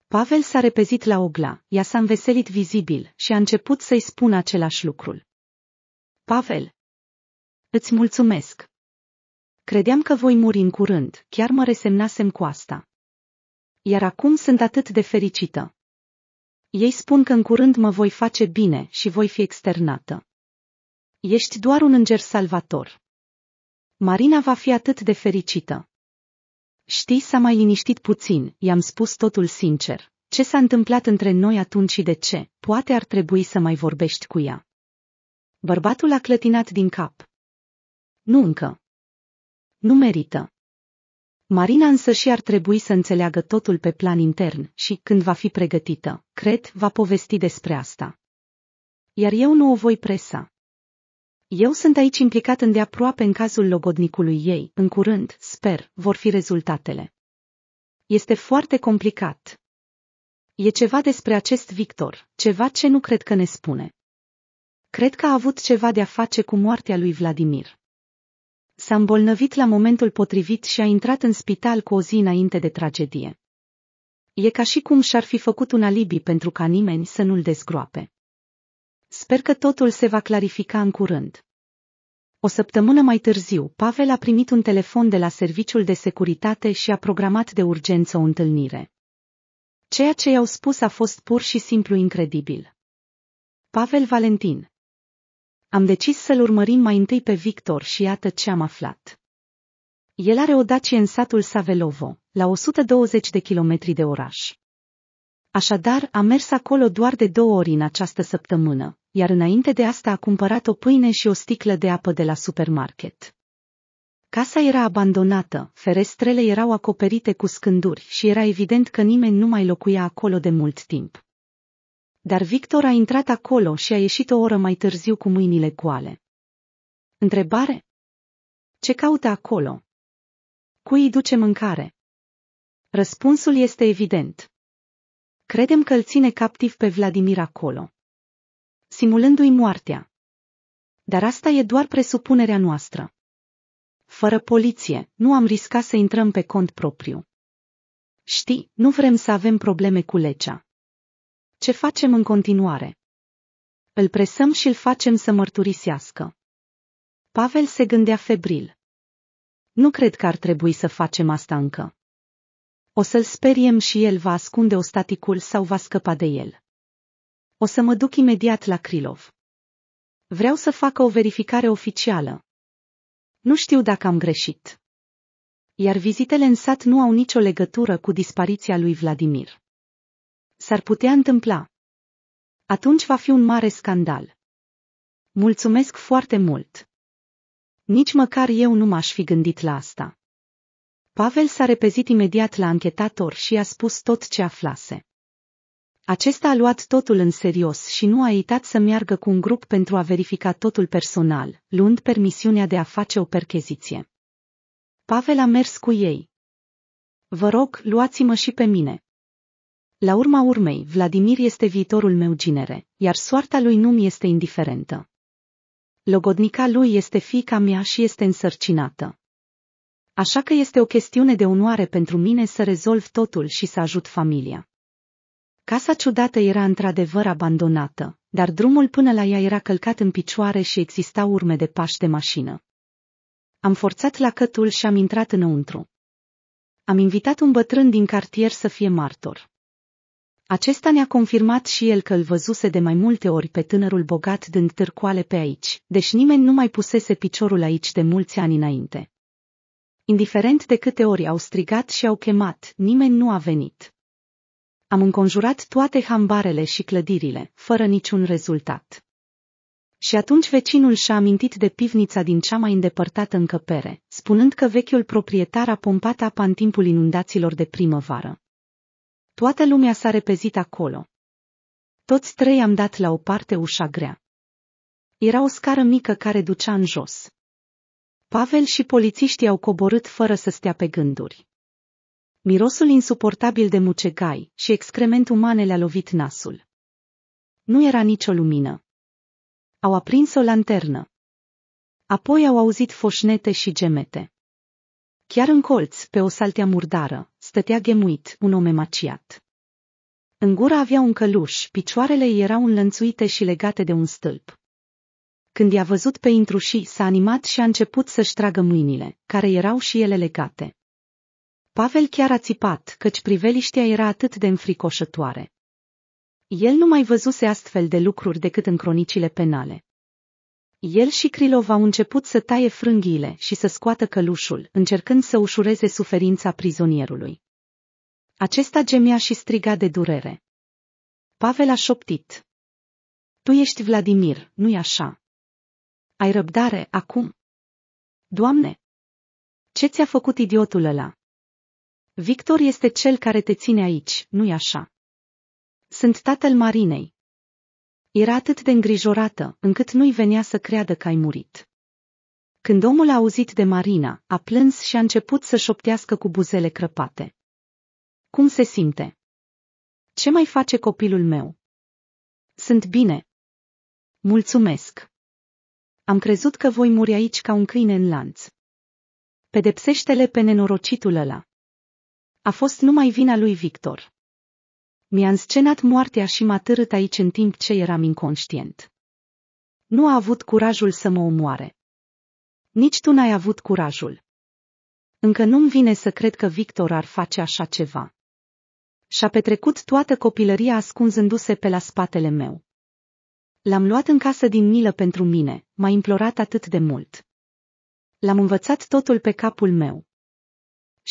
Pavel s-a repezit la ogla, ea s-a înveselit vizibil și a început să-i spună același lucrul. Pavel, îți mulțumesc. Credeam că voi muri în curând, chiar mă resemnasem cu asta. Iar acum sunt atât de fericită. Ei spun că în curând mă voi face bine și voi fi externată. Ești doar un înger salvator. Marina va fi atât de fericită. Știi, s-a mai liniștit puțin, i-am spus totul sincer. Ce s-a întâmplat între noi atunci și de ce? Poate ar trebui să mai vorbești cu ea. Bărbatul a clătinat din cap. Nu încă. Nu merită. Marina însă și ar trebui să înțeleagă totul pe plan intern și, când va fi pregătită, cred, va povesti despre asta. Iar eu nu o voi presa. Eu sunt aici implicat îndeaproape în cazul logodnicului ei, în curând, sper, vor fi rezultatele. Este foarte complicat. E ceva despre acest Victor, ceva ce nu cred că ne spune. Cred că a avut ceva de a face cu moartea lui Vladimir. S-a îmbolnăvit la momentul potrivit și a intrat în spital cu o zi înainte de tragedie. E ca și cum și-ar fi făcut un alibi pentru ca nimeni să nu-l dezgroape. Sper că totul se va clarifica în curând. O săptămână mai târziu, Pavel a primit un telefon de la serviciul de securitate și a programat de urgență o întâlnire. Ceea ce i-au spus a fost pur și simplu incredibil. Pavel Valentin Am decis să-l urmărim mai întâi pe Victor și iată ce am aflat. El are o dacie în satul Savelovo, la 120 de kilometri de oraș. Așadar, a mers acolo doar de două ori în această săptămână, iar înainte de asta a cumpărat o pâine și o sticlă de apă de la supermarket. Casa era abandonată, ferestrele erau acoperite cu scânduri și era evident că nimeni nu mai locuia acolo de mult timp. Dar Victor a intrat acolo și a ieșit o oră mai târziu cu mâinile coale. Întrebare? Ce caută acolo? Cui îi duce mâncare? Răspunsul este evident. Credem că îl ține captiv pe Vladimir acolo simulându-i moartea. Dar asta e doar presupunerea noastră. Fără poliție, nu am riscat să intrăm pe cont propriu. Știi, nu vrem să avem probleme cu legea. Ce facem în continuare? Îl presăm și îl facem să mărturisească. Pavel se gândea febril. Nu cred că ar trebui să facem asta încă. O să-l speriem și el va ascunde ostaticul sau va scăpa de el. O să mă duc imediat la Krilov. Vreau să facă o verificare oficială. Nu știu dacă am greșit. Iar vizitele în sat nu au nicio legătură cu dispariția lui Vladimir. S-ar putea întâmpla. Atunci va fi un mare scandal. Mulțumesc foarte mult. Nici măcar eu nu m-aș fi gândit la asta. Pavel s-a repezit imediat la anchetator și a spus tot ce aflase. Acesta a luat totul în serios și nu a uitat să meargă cu un grup pentru a verifica totul personal, luând permisiunea de a face o percheziție. Pavel a mers cu ei. Vă rog, luați-mă și pe mine. La urma urmei, Vladimir este viitorul meu ginere, iar soarta lui nu mi este indiferentă. Logodnica lui este fiica mea și este însărcinată. Așa că este o chestiune de onoare pentru mine să rezolv totul și să ajut familia. Casa ciudată era într-adevăr abandonată, dar drumul până la ea era călcat în picioare și existau urme de pași de mașină. Am forțat la cătul și am intrat înăuntru. Am invitat un bătrân din cartier să fie martor. Acesta ne-a confirmat și el că îl văzuse de mai multe ori pe tânărul bogat dând târcoale pe aici, deși nimeni nu mai pusese piciorul aici de mulți ani înainte. Indiferent de câte ori au strigat și au chemat, nimeni nu a venit. Am înconjurat toate hambarele și clădirile, fără niciun rezultat. Și atunci vecinul și-a amintit de pivnița din cea mai îndepărtată încăpere, spunând că vechiul proprietar a pompat apa în timpul inundațiilor de primăvară. Toată lumea s-a repezit acolo. Toți trei am dat la o parte ușa grea. Era o scară mică care ducea în jos. Pavel și polițiștii au coborât fără să stea pe gânduri. Mirosul insuportabil de mucegai și excrement umane le-a lovit nasul. Nu era nicio lumină. Au aprins o lanternă. Apoi au auzit foșnete și gemete. Chiar în colț, pe o saltea murdară, stătea gemuit un om emaciat. În gură avea un căluș, picioarele erau înlănțuite și legate de un stâlp. Când i-a văzut pe intrușii, s-a animat și a început să-și tragă mâinile, care erau și ele legate. Pavel chiar a țipat, căci priveliștea era atât de înfricoșătoare. El nu mai văzuse astfel de lucruri decât în cronicile penale. El și Krilov au început să taie frânghiile și să scoată călușul, încercând să ușureze suferința prizonierului. Acesta gemea și striga de durere. Pavel a șoptit. Tu ești Vladimir, nu-i așa? Ai răbdare acum? Doamne! Ce ți-a făcut idiotul ăla? Victor este cel care te ține aici, nu-i așa? Sunt tatăl Marinei. Era atât de îngrijorată, încât nu-i venea să creadă că ai murit. Când omul a auzit de Marina, a plâns și a început să șoptească cu buzele crăpate. Cum se simte? Ce mai face copilul meu? Sunt bine. Mulțumesc. Am crezut că voi muri aici ca un câine în lanț. Pedepsește-le pe nenorocitul ăla. A fost numai vina lui Victor. Mi-a înscenat moartea și m-a târât aici în timp ce eram inconștient. Nu a avut curajul să mă omoare. Nici tu n-ai avut curajul. Încă nu-mi vine să cred că Victor ar face așa ceva. Și-a petrecut toată copilăria ascunzându-se pe la spatele meu. L-am luat în casă din milă pentru mine, m-a implorat atât de mult. L-am învățat totul pe capul meu.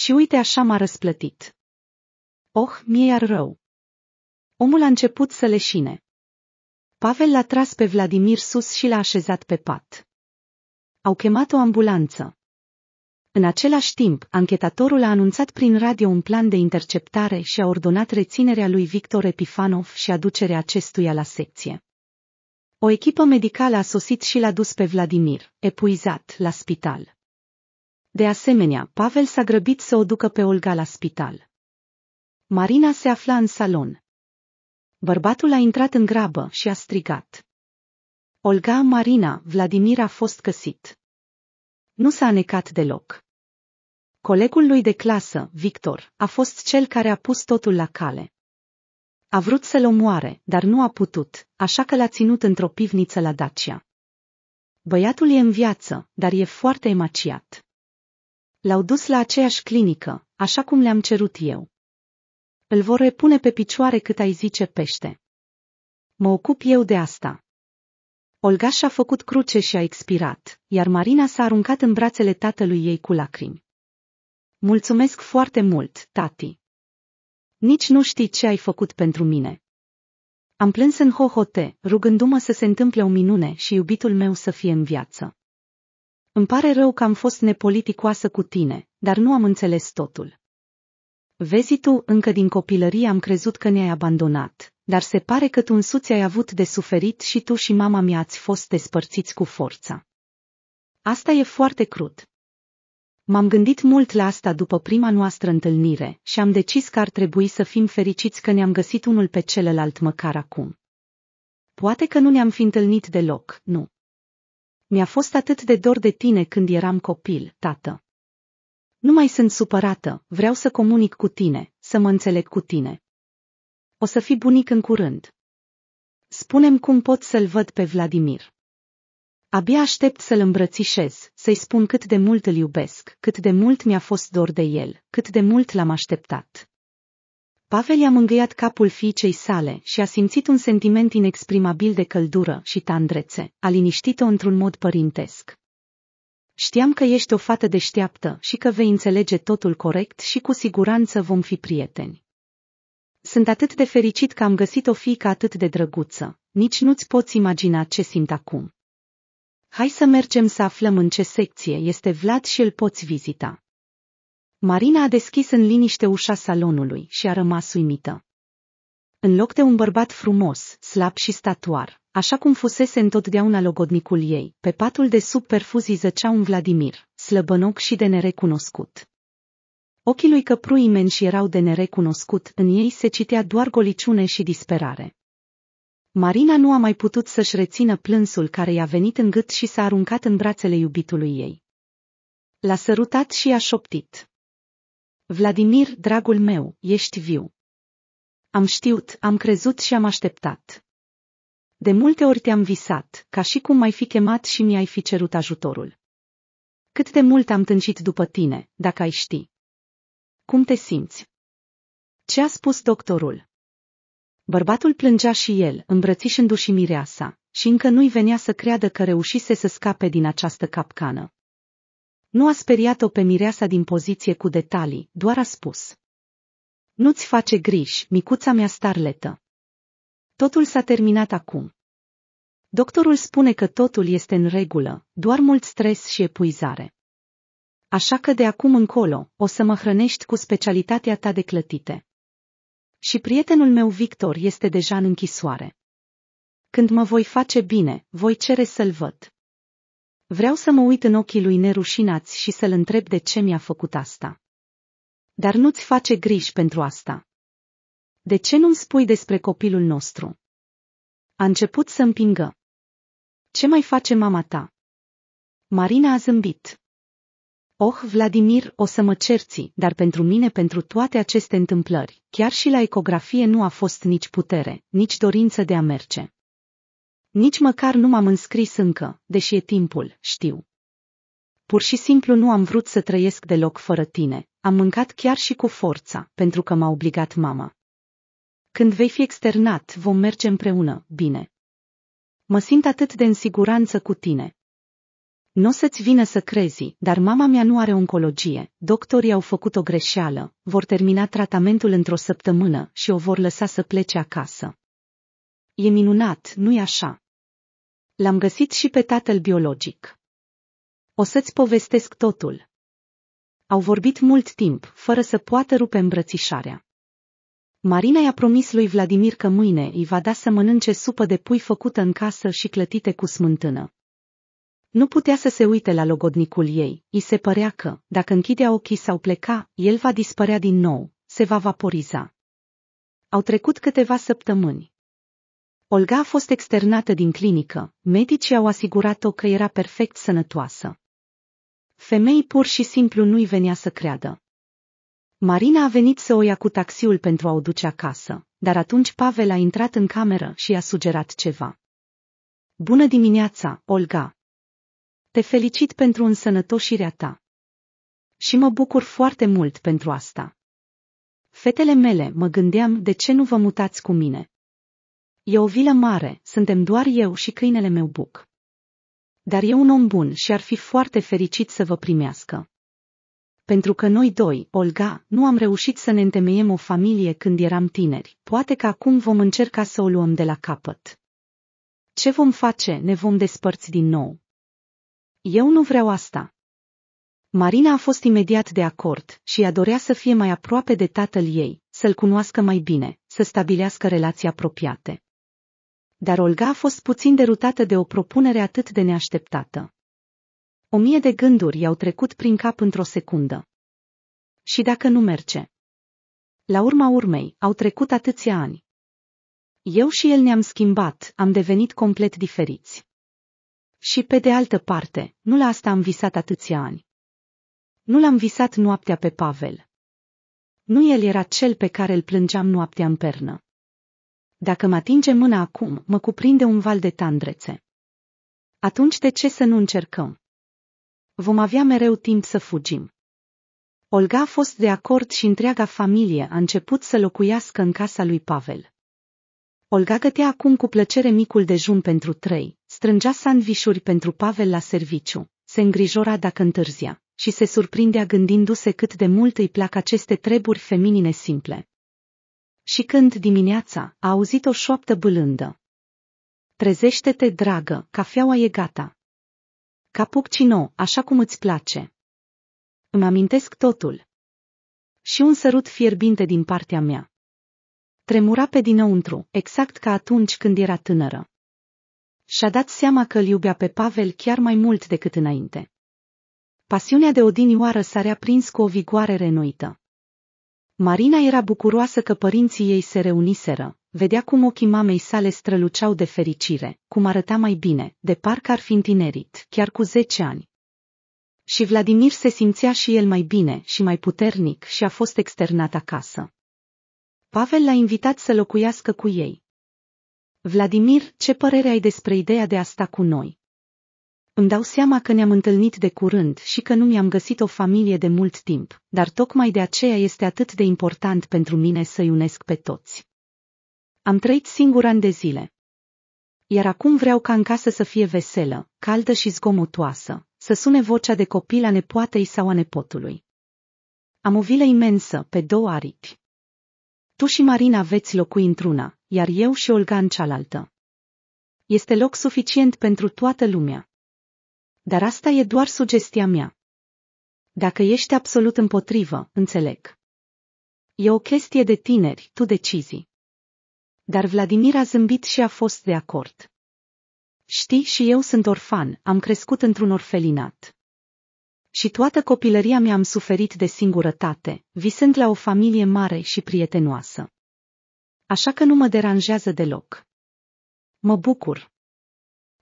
Și uite așa m-a răsplătit. Oh, mie iar rău. Omul a început să leșine. Pavel l-a tras pe Vladimir sus și l-a așezat pe pat. Au chemat o ambulanță. În același timp, anchetatorul a anunțat prin radio un plan de interceptare și a ordonat reținerea lui Victor Epifanov și aducerea acestuia la secție. O echipă medicală a sosit și l-a dus pe Vladimir, epuizat, la spital. De asemenea, Pavel s-a grăbit să o ducă pe Olga la spital. Marina se afla în salon. Bărbatul a intrat în grabă și a strigat. Olga Marina, Vladimir a fost căsit. Nu s-a necat deloc. Colegul lui de clasă, Victor, a fost cel care a pus totul la cale. A vrut să-l omoare, dar nu a putut, așa că l-a ținut într-o pivniță la Dacia. Băiatul e în viață, dar e foarte emaciat. L-au dus la aceeași clinică, așa cum le-am cerut eu. Îl vor repune pe picioare cât ai zice pește. Mă ocup eu de asta. Olga și-a făcut cruce și a expirat, iar Marina s-a aruncat în brațele tatălui ei cu lacrimi. Mulțumesc foarte mult, tati. Nici nu știi ce ai făcut pentru mine. Am plâns în hohote, rugându-mă să se întâmple o minune și iubitul meu să fie în viață. Îmi pare rău că am fost nepoliticoasă cu tine, dar nu am înțeles totul. Vezi tu, încă din copilărie am crezut că ne-ai abandonat, dar se pare că tu însuți ai avut de suferit și tu și mama mi ați fost despărțiți cu forța. Asta e foarte crud. M-am gândit mult la asta după prima noastră întâlnire și am decis că ar trebui să fim fericiți că ne-am găsit unul pe celălalt măcar acum. Poate că nu ne-am fi întâlnit deloc, nu. Mi-a fost atât de dor de tine când eram copil, tată. Nu mai sunt supărată, vreau să comunic cu tine, să mă înțeleg cu tine. O să fii bunic în curând. Spunem cum pot să-l văd pe Vladimir. Abia aștept să-l îmbrățișez, să-i spun cât de mult îl iubesc, cât de mult mi-a fost dor de el, cât de mult l-am așteptat. Pavel i-a mângâiat capul fiicei sale și a simțit un sentiment inexprimabil de căldură și tandrețe, a liniștit-o într-un mod părintesc. Știam că ești o fată deșteaptă și că vei înțelege totul corect și cu siguranță vom fi prieteni. Sunt atât de fericit că am găsit o fiică atât de drăguță, nici nu-ți poți imagina ce simt acum. Hai să mergem să aflăm în ce secție este Vlad și îl poți vizita. Marina a deschis în liniște ușa salonului și a rămas uimită. În loc de un bărbat frumos, slab și statuar, așa cum fusese întotdeauna logodnicul ei, pe patul de sub perfuzii zăcea un Vladimir, slăbănoc și de nerecunoscut. Ochii lui căprui și erau de nerecunoscut, în ei se citea doar goliciune și disperare. Marina nu a mai putut să-și rețină plânsul care i-a venit în gât și s-a aruncat în brațele iubitului ei. L-a sărutat și a șoptit. Vladimir, dragul meu, ești viu. Am știut, am crezut și am așteptat. De multe ori te-am visat, ca și cum mai fi chemat și mi-ai fi cerut ajutorul. Cât de mult am tâncit după tine, dacă ai ști. Cum te simți? Ce a spus doctorul? Bărbatul plângea și el, îmbrățișându-și mireasa, și încă nu-i venea să creadă că reușise să scape din această capcană. Nu a speriat-o pe mireasa din poziție cu detalii, doar a spus. Nu-ți face griji, micuța mea starletă. Totul s-a terminat acum. Doctorul spune că totul este în regulă, doar mult stres și epuizare. Așa că de acum încolo o să mă hrănești cu specialitatea ta de clătite. Și prietenul meu Victor este deja în închisoare. Când mă voi face bine, voi cere să-l văd. Vreau să mă uit în ochii lui nerușinați și să-l întreb de ce mi-a făcut asta. Dar nu-ți face griji pentru asta. De ce nu-mi spui despre copilul nostru? A început să împingă. Ce mai face mama ta? Marina a zâmbit. Oh, Vladimir, o să mă cerți, dar pentru mine pentru toate aceste întâmplări, chiar și la ecografie nu a fost nici putere, nici dorință de a merge. Nici măcar nu m-am înscris încă, deși e timpul, știu. Pur și simplu nu am vrut să trăiesc deloc fără tine, am mâncat chiar și cu forța, pentru că m-a obligat mama. Când vei fi externat, vom merge împreună, bine. Mă simt atât de în siguranță cu tine. Nu o să-ți vină să crezi, dar mama mea nu are oncologie, doctorii au făcut o greșeală, vor termina tratamentul într-o săptămână și o vor lăsa să plece acasă. E minunat, nu-i așa? L-am găsit și pe tatăl biologic. O să-ți povestesc totul. Au vorbit mult timp, fără să poată rupe îmbrățișarea. Marina i-a promis lui Vladimir că mâine îi va da să mănânce supă de pui făcută în casă și clătite cu smântână. Nu putea să se uite la logodnicul ei, îi se părea că, dacă închidea ochii sau pleca, el va dispărea din nou, se va vaporiza. Au trecut câteva săptămâni. Olga a fost externată din clinică, medicii au asigurat-o că era perfect sănătoasă. Femei pur și simplu nu-i venea să creadă. Marina a venit să o ia cu taxiul pentru a o duce acasă, dar atunci Pavel a intrat în cameră și i-a sugerat ceva. Bună dimineața, Olga! Te felicit pentru însănătoșirea ta. Și mă bucur foarte mult pentru asta. Fetele mele, mă gândeam de ce nu vă mutați cu mine, E o vilă mare, suntem doar eu și câinele meu Buc. Dar e un om bun și ar fi foarte fericit să vă primească. Pentru că noi doi, Olga, nu am reușit să ne întemeiem o familie când eram tineri, poate că acum vom încerca să o luăm de la capăt. Ce vom face? Ne vom despărți din nou. Eu nu vreau asta. Marina a fost imediat de acord și a dorea să fie mai aproape de tatăl ei, să-l cunoască mai bine, să stabilească relații apropiate. Dar Olga a fost puțin derutată de o propunere atât de neașteptată. O mie de gânduri i-au trecut prin cap într-o secundă. Și dacă nu merge? La urma urmei, au trecut atâția ani. Eu și el ne-am schimbat, am devenit complet diferiți. Și pe de altă parte, nu la asta am visat atâția ani. Nu l-am visat noaptea pe Pavel. Nu el era cel pe care îl plângeam noaptea în pernă. Dacă mă atinge mâna acum, mă cuprinde un val de tandrețe. Atunci de ce să nu încercăm? Vom avea mereu timp să fugim. Olga a fost de acord și întreaga familie a început să locuiască în casa lui Pavel. Olga gătea acum cu plăcere micul dejun pentru trei, strângea sandvișuri pentru Pavel la serviciu, se îngrijora dacă întârzia și se surprindea gândindu-se cât de mult îi plac aceste treburi feminine simple și când dimineața a auzit o șoaptă bâlândă. Trezește-te, dragă, cafeaua e gata. Cappuccino, așa cum îți place. Îmi amintesc totul. Și un sărut fierbinte din partea mea. Tremura pe dinăuntru, exact ca atunci când era tânără. Și-a dat seama că îl iubea pe Pavel chiar mai mult decât înainte. Pasiunea de odinioară s-a reaprins cu o vigoare renuită. Marina era bucuroasă că părinții ei se reuniseră, vedea cum ochii mamei sale străluceau de fericire, cum arăta mai bine, de parcă ar fi întinerit, chiar cu zece ani. Și Vladimir se simțea și el mai bine și mai puternic și a fost externat acasă. Pavel l-a invitat să locuiască cu ei. Vladimir, ce părere ai despre ideea de a sta cu noi? Îmi dau seama că ne-am întâlnit de curând și că nu mi-am găsit o familie de mult timp, dar tocmai de aceea este atât de important pentru mine să-i unesc pe toți. Am trăit singur ani de zile. Iar acum vreau ca în casă să fie veselă, caldă și zgomotoasă, să sune vocea de copil a nepoatei sau a nepotului. Am o vilă imensă, pe două aripi. Tu și Marina veți locui într-una, iar eu și Olga în cealaltă. Este loc suficient pentru toată lumea dar asta e doar sugestia mea. Dacă ești absolut împotrivă, înțeleg. E o chestie de tineri, tu decizi. Dar Vladimir a zâmbit și a fost de acord. Știi, și eu sunt orfan, am crescut într-un orfelinat. Și toată copilăria mi-am suferit de singurătate, visând la o familie mare și prietenoasă. Așa că nu mă deranjează deloc. Mă bucur.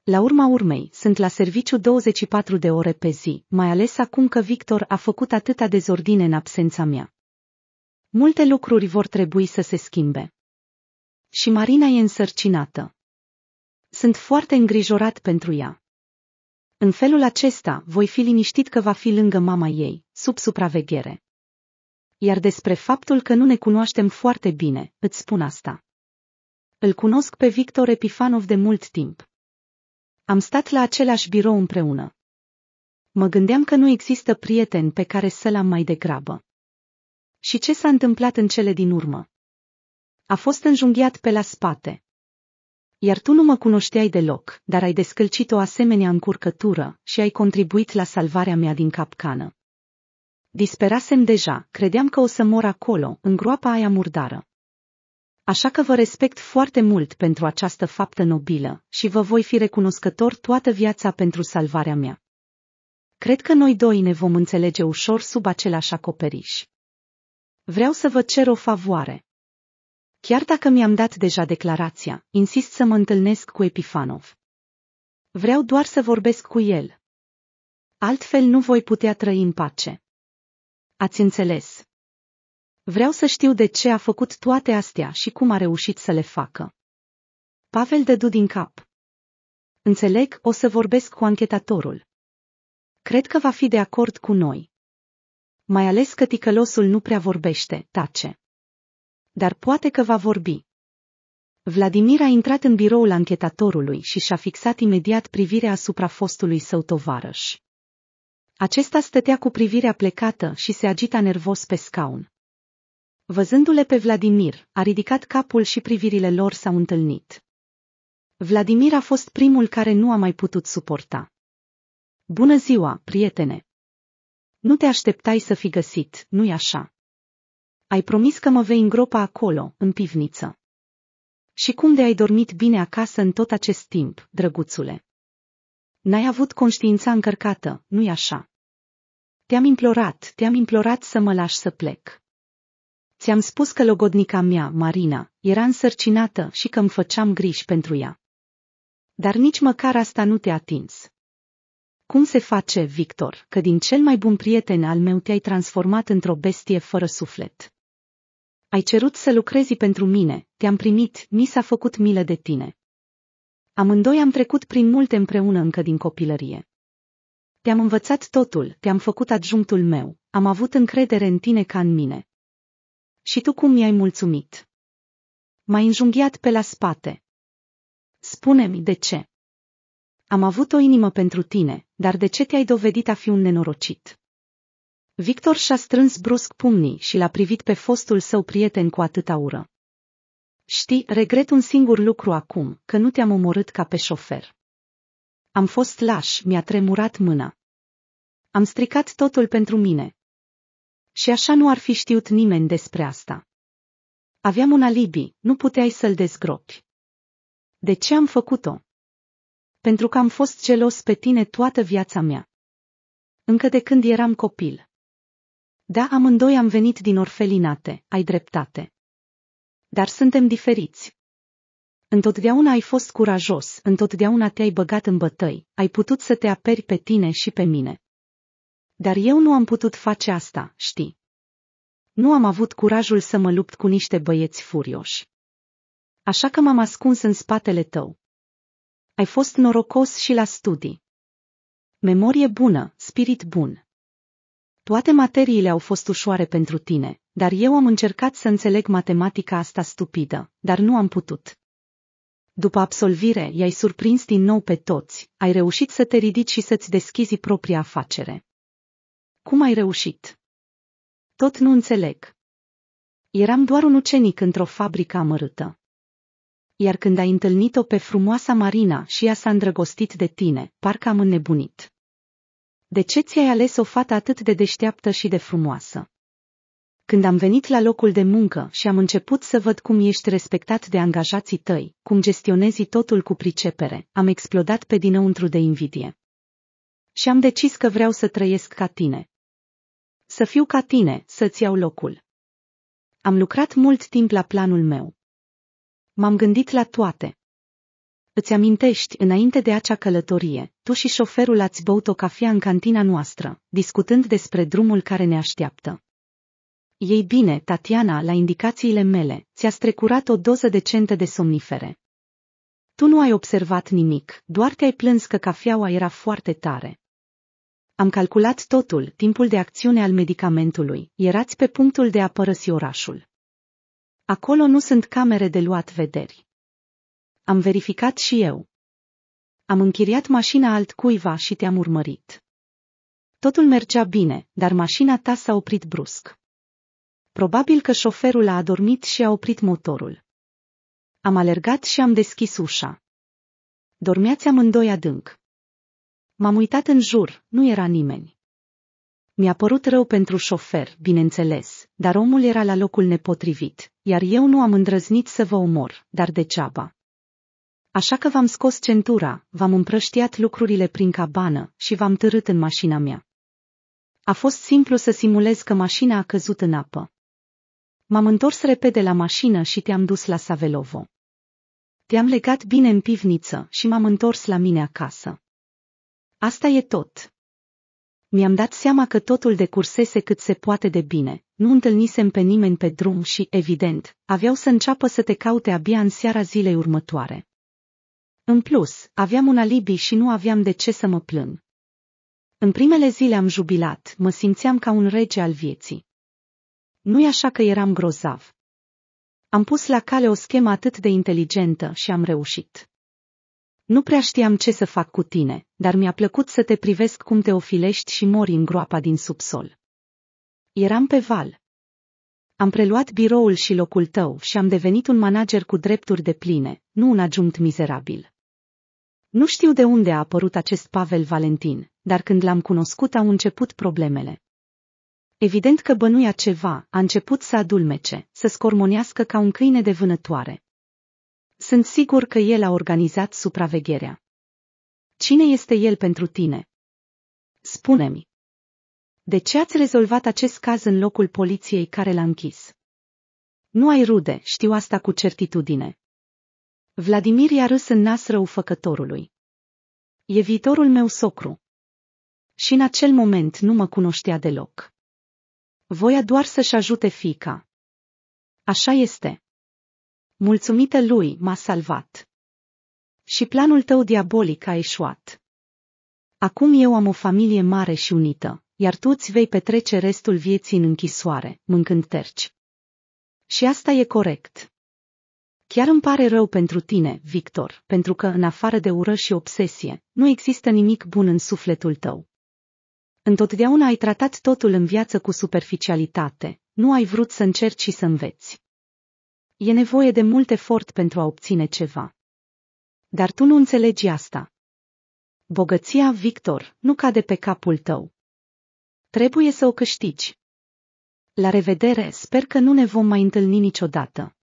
La urma urmei, sunt la serviciu 24 de ore pe zi, mai ales acum că Victor a făcut atâta dezordine în absența mea. Multe lucruri vor trebui să se schimbe. Și Marina e însărcinată. Sunt foarte îngrijorat pentru ea. În felul acesta, voi fi liniștit că va fi lângă mama ei, sub supraveghere. Iar despre faptul că nu ne cunoaștem foarte bine, îți spun asta. Îl cunosc pe Victor Epifanov de mult timp. Am stat la același birou împreună. Mă gândeam că nu există prieten pe care să-l am mai degrabă. Și ce s-a întâmplat în cele din urmă? A fost înjunghiat pe la spate. Iar tu nu mă cunoșteai deloc, dar ai descălcit o asemenea încurcătură și ai contribuit la salvarea mea din capcană. Disperasem deja, credeam că o să mor acolo, în groapa aia murdară așa că vă respect foarte mult pentru această faptă nobilă și vă voi fi recunoscător toată viața pentru salvarea mea. Cred că noi doi ne vom înțelege ușor sub același acoperiș. Vreau să vă cer o favoare. Chiar dacă mi-am dat deja declarația, insist să mă întâlnesc cu Epifanov. Vreau doar să vorbesc cu el. Altfel nu voi putea trăi în pace. Ați înțeles. Vreau să știu de ce a făcut toate astea și cum a reușit să le facă. Pavel dădu din cap. Înțeleg, o să vorbesc cu anchetatorul. Cred că va fi de acord cu noi. Mai ales că ticălosul nu prea vorbește, tace. Dar poate că va vorbi. Vladimir a intrat în biroul anchetatorului și și-a fixat imediat privirea asupra fostului său tovarăș. Acesta stătea cu privirea plecată și se agita nervos pe scaun. Văzându-le pe Vladimir, a ridicat capul și privirile lor s-au întâlnit. Vladimir a fost primul care nu a mai putut suporta. Bună ziua, prietene! Nu te așteptai să fi găsit, nu-i așa? Ai promis că mă vei îngropa acolo, în pivniță. Și cum de ai dormit bine acasă în tot acest timp, drăguțule? N-ai avut conștiința încărcată, nu-i așa? Te-am implorat, te-am implorat să mă lași să plec. Ți-am spus că logodnica mea, Marina, era însărcinată și că îmi făceam griji pentru ea. Dar nici măcar asta nu te-a atins. Cum se face, Victor, că din cel mai bun prieten al meu te-ai transformat într-o bestie fără suflet? Ai cerut să lucrezi pentru mine, te-am primit, mi s-a făcut milă de tine. Amândoi am trecut prin multe împreună încă din copilărie. Te-am învățat totul, te-am făcut adjunctul meu, am avut încredere în tine ca în mine, și tu cum mi ai mulțumit? M-ai înjunghiat pe la spate. Spune-mi de ce. Am avut o inimă pentru tine, dar de ce te-ai dovedit a fi un nenorocit? Victor și-a strâns brusc pumnii și l-a privit pe fostul său prieten cu atâta ură. Știi, regret un singur lucru acum, că nu te-am omorât ca pe șofer. Am fost laș, mi-a tremurat mâna. Am stricat totul pentru mine, și așa nu ar fi știut nimeni despre asta. Aveam un alibi, nu puteai să-l dezgropi. De ce am făcut-o? Pentru că am fost gelos pe tine toată viața mea. Încă de când eram copil. Da, amândoi am venit din orfelinate, ai dreptate. Dar suntem diferiți. Întotdeauna ai fost curajos, întotdeauna te-ai băgat în bătăi, ai putut să te aperi pe tine și pe mine. Dar eu nu am putut face asta, știi. Nu am avut curajul să mă lupt cu niște băieți furioși. Așa că m-am ascuns în spatele tău. Ai fost norocos și la studii. Memorie bună, spirit bun. Toate materiile au fost ușoare pentru tine, dar eu am încercat să înțeleg matematica asta stupidă, dar nu am putut. După absolvire, i-ai surprins din nou pe toți, ai reușit să te ridici și să-ți deschizi propria afacere. Cum ai reușit? Tot nu înțeleg. Eram doar un ucenic într-o fabrică amărâtă. Iar când ai întâlnit-o pe frumoasa Marina și ea s-a îndrăgostit de tine, parcă am înnebunit. De ce ți-ai ales o fată atât de deșteaptă și de frumoasă? Când am venit la locul de muncă și am început să văd cum ești respectat de angajații tăi, cum gestionezi totul cu pricepere, am explodat pe dinăuntru de invidie. Și am decis că vreau să trăiesc ca tine, să fiu ca tine, să-ți iau locul. Am lucrat mult timp la planul meu. M-am gândit la toate. Îți amintești, înainte de acea călătorie, tu și șoferul ați băut o cafea în cantina noastră, discutând despre drumul care ne așteaptă. Ei bine, Tatiana, la indicațiile mele, ți-a strecurat o doză decentă de somnifere. Tu nu ai observat nimic, doar te-ai plâns că cafeaua era foarte tare. Am calculat totul, timpul de acțiune al medicamentului, erați pe punctul de a părăsi orașul. Acolo nu sunt camere de luat vederi. Am verificat și eu. Am închiriat mașina altcuiva și te-am urmărit. Totul mergea bine, dar mașina ta s-a oprit brusc. Probabil că șoferul a adormit și a oprit motorul. Am alergat și am deschis ușa. Dormeați amândoi adânc. M-am uitat în jur, nu era nimeni. Mi-a părut rău pentru șofer, bineînțeles, dar omul era la locul nepotrivit, iar eu nu am îndrăznit să vă omor, dar degeaba. Așa că v-am scos centura, v-am împrăștiat lucrurile prin cabană și v-am târât în mașina mea. A fost simplu să simulez că mașina a căzut în apă. M-am întors repede la mașină și te-am dus la Savelovo. Te-am legat bine în pivniță și m-am întors la mine acasă. Asta e tot. Mi-am dat seama că totul decursese cât se poate de bine, nu întâlnisem pe nimeni pe drum și, evident, aveau să înceapă să te caute abia în seara zilei următoare. În plus, aveam un alibi și nu aveam de ce să mă plâng. În primele zile am jubilat, mă simțeam ca un rege al vieții. Nu-i așa că eram grozav. Am pus la cale o schemă atât de inteligentă și am reușit. Nu prea știam ce să fac cu tine, dar mi-a plăcut să te privesc cum te ofilești și mori în groapa din subsol. Eram pe val. Am preluat biroul și locul tău și am devenit un manager cu drepturi de pline, nu un adjunct mizerabil. Nu știu de unde a apărut acest Pavel Valentin, dar când l-am cunoscut au început problemele. Evident că bănuia ceva, a început să adulmece, să scormonească ca un câine de vânătoare. Sunt sigur că el a organizat supravegherea. Cine este el pentru tine? Spune-mi. De ce ați rezolvat acest caz în locul poliției care l-a închis? Nu ai rude, știu asta cu certitudine. Vladimir i-a râs în nas răufăcătorului. E viitorul meu socru. Și în acel moment nu mă cunoștea deloc. Voia doar să-și ajute fica. Așa este. Mulțumită lui, m-a salvat. Și planul tău diabolic a eșuat. Acum eu am o familie mare și unită, iar tu îți vei petrece restul vieții în închisoare, mâncând terci. Și asta e corect. Chiar îmi pare rău pentru tine, Victor, pentru că, în afară de ură și obsesie, nu există nimic bun în sufletul tău. Întotdeauna ai tratat totul în viață cu superficialitate, nu ai vrut să încerci și să înveți. E nevoie de mult efort pentru a obține ceva. Dar tu nu înțelegi asta. Bogăția, Victor, nu cade pe capul tău. Trebuie să o câștigi. La revedere, sper că nu ne vom mai întâlni niciodată.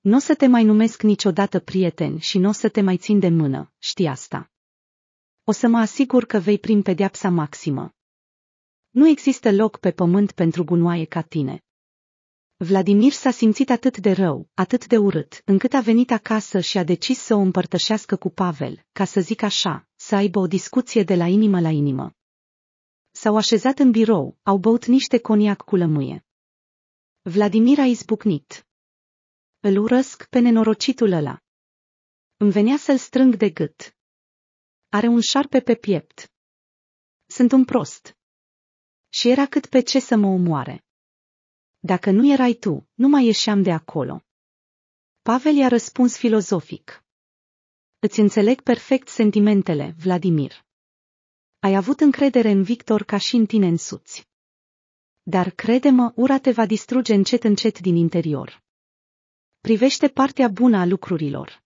Nu o să te mai numesc niciodată prieten și nu o să te mai țin de mână, știi asta. O să mă asigur că vei primi pedeapsa maximă. Nu există loc pe pământ pentru gunoaie ca tine. Vladimir s-a simțit atât de rău, atât de urât, încât a venit acasă și a decis să o împărtășească cu Pavel, ca să zic așa, să aibă o discuție de la inimă la inimă. S-au așezat în birou, au băut niște coniac cu lămâie. Vladimir a izbucnit. Îl urăsc pe nenorocitul ăla. Îmi venea să-l strâng de gât. Are un șarpe pe piept. Sunt un prost. Și era cât pe ce să mă omoare. Dacă nu erai tu, nu mai ieșeam de acolo. Pavel i-a răspuns filozofic. Îți înțeleg perfect sentimentele, Vladimir. Ai avut încredere în Victor ca și în tine însuți. Dar crede-mă, ura te va distruge încet încet din interior. Privește partea bună a lucrurilor.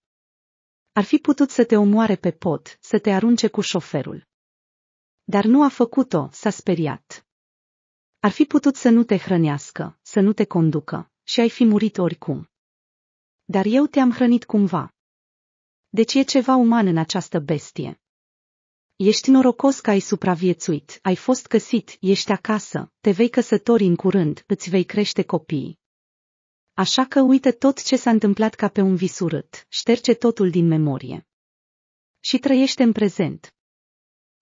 Ar fi putut să te omoare pe pot, să te arunce cu șoferul. Dar nu a făcut-o, s-a speriat. Ar fi putut să nu te hrănească, să nu te conducă, și ai fi murit oricum. Dar eu te-am hrănit cumva. Deci e ceva uman în această bestie. Ești norocos că ai supraviețuit, ai fost căsit, ești acasă, te vei căsători în curând, îți vei crește copiii. Așa că uită tot ce s-a întâmplat ca pe un vis urât, șterge totul din memorie. Și trăiește în prezent.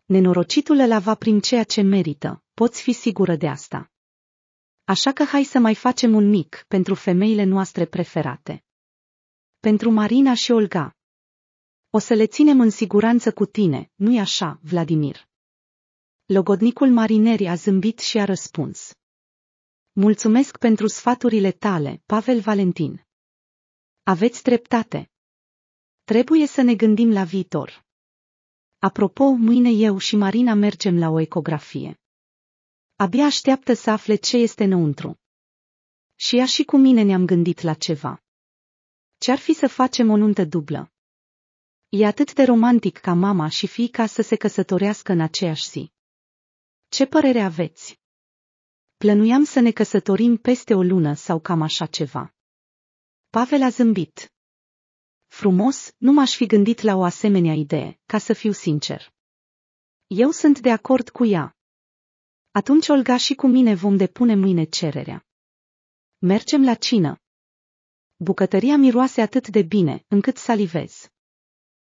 Nenorocitul la va prin ceea ce merită, poți fi sigură de asta. Așa că hai să mai facem un mic pentru femeile noastre preferate. Pentru Marina și Olga. O să le ținem în siguranță cu tine, nu-i așa, Vladimir? Logodnicul marinerii a zâmbit și a răspuns. Mulțumesc pentru sfaturile tale, Pavel Valentin. Aveți dreptate. Trebuie să ne gândim la viitor. Apropo, mâine eu și Marina mergem la o ecografie. Abia așteaptă să afle ce este înăuntru. Și ea și cu mine ne-am gândit la ceva. Ce-ar fi să facem o nuntă dublă? E atât de romantic ca mama și fiica să se căsătorească în aceeași zi. Ce părere aveți? Plănuiam să ne căsătorim peste o lună sau cam așa ceva. Pavel a zâmbit. Frumos, nu m-aș fi gândit la o asemenea idee, ca să fiu sincer. Eu sunt de acord cu ea. Atunci Olga și cu mine vom depune mâine cererea. Mergem la cină. Bucătăria miroase atât de bine, încât salivez.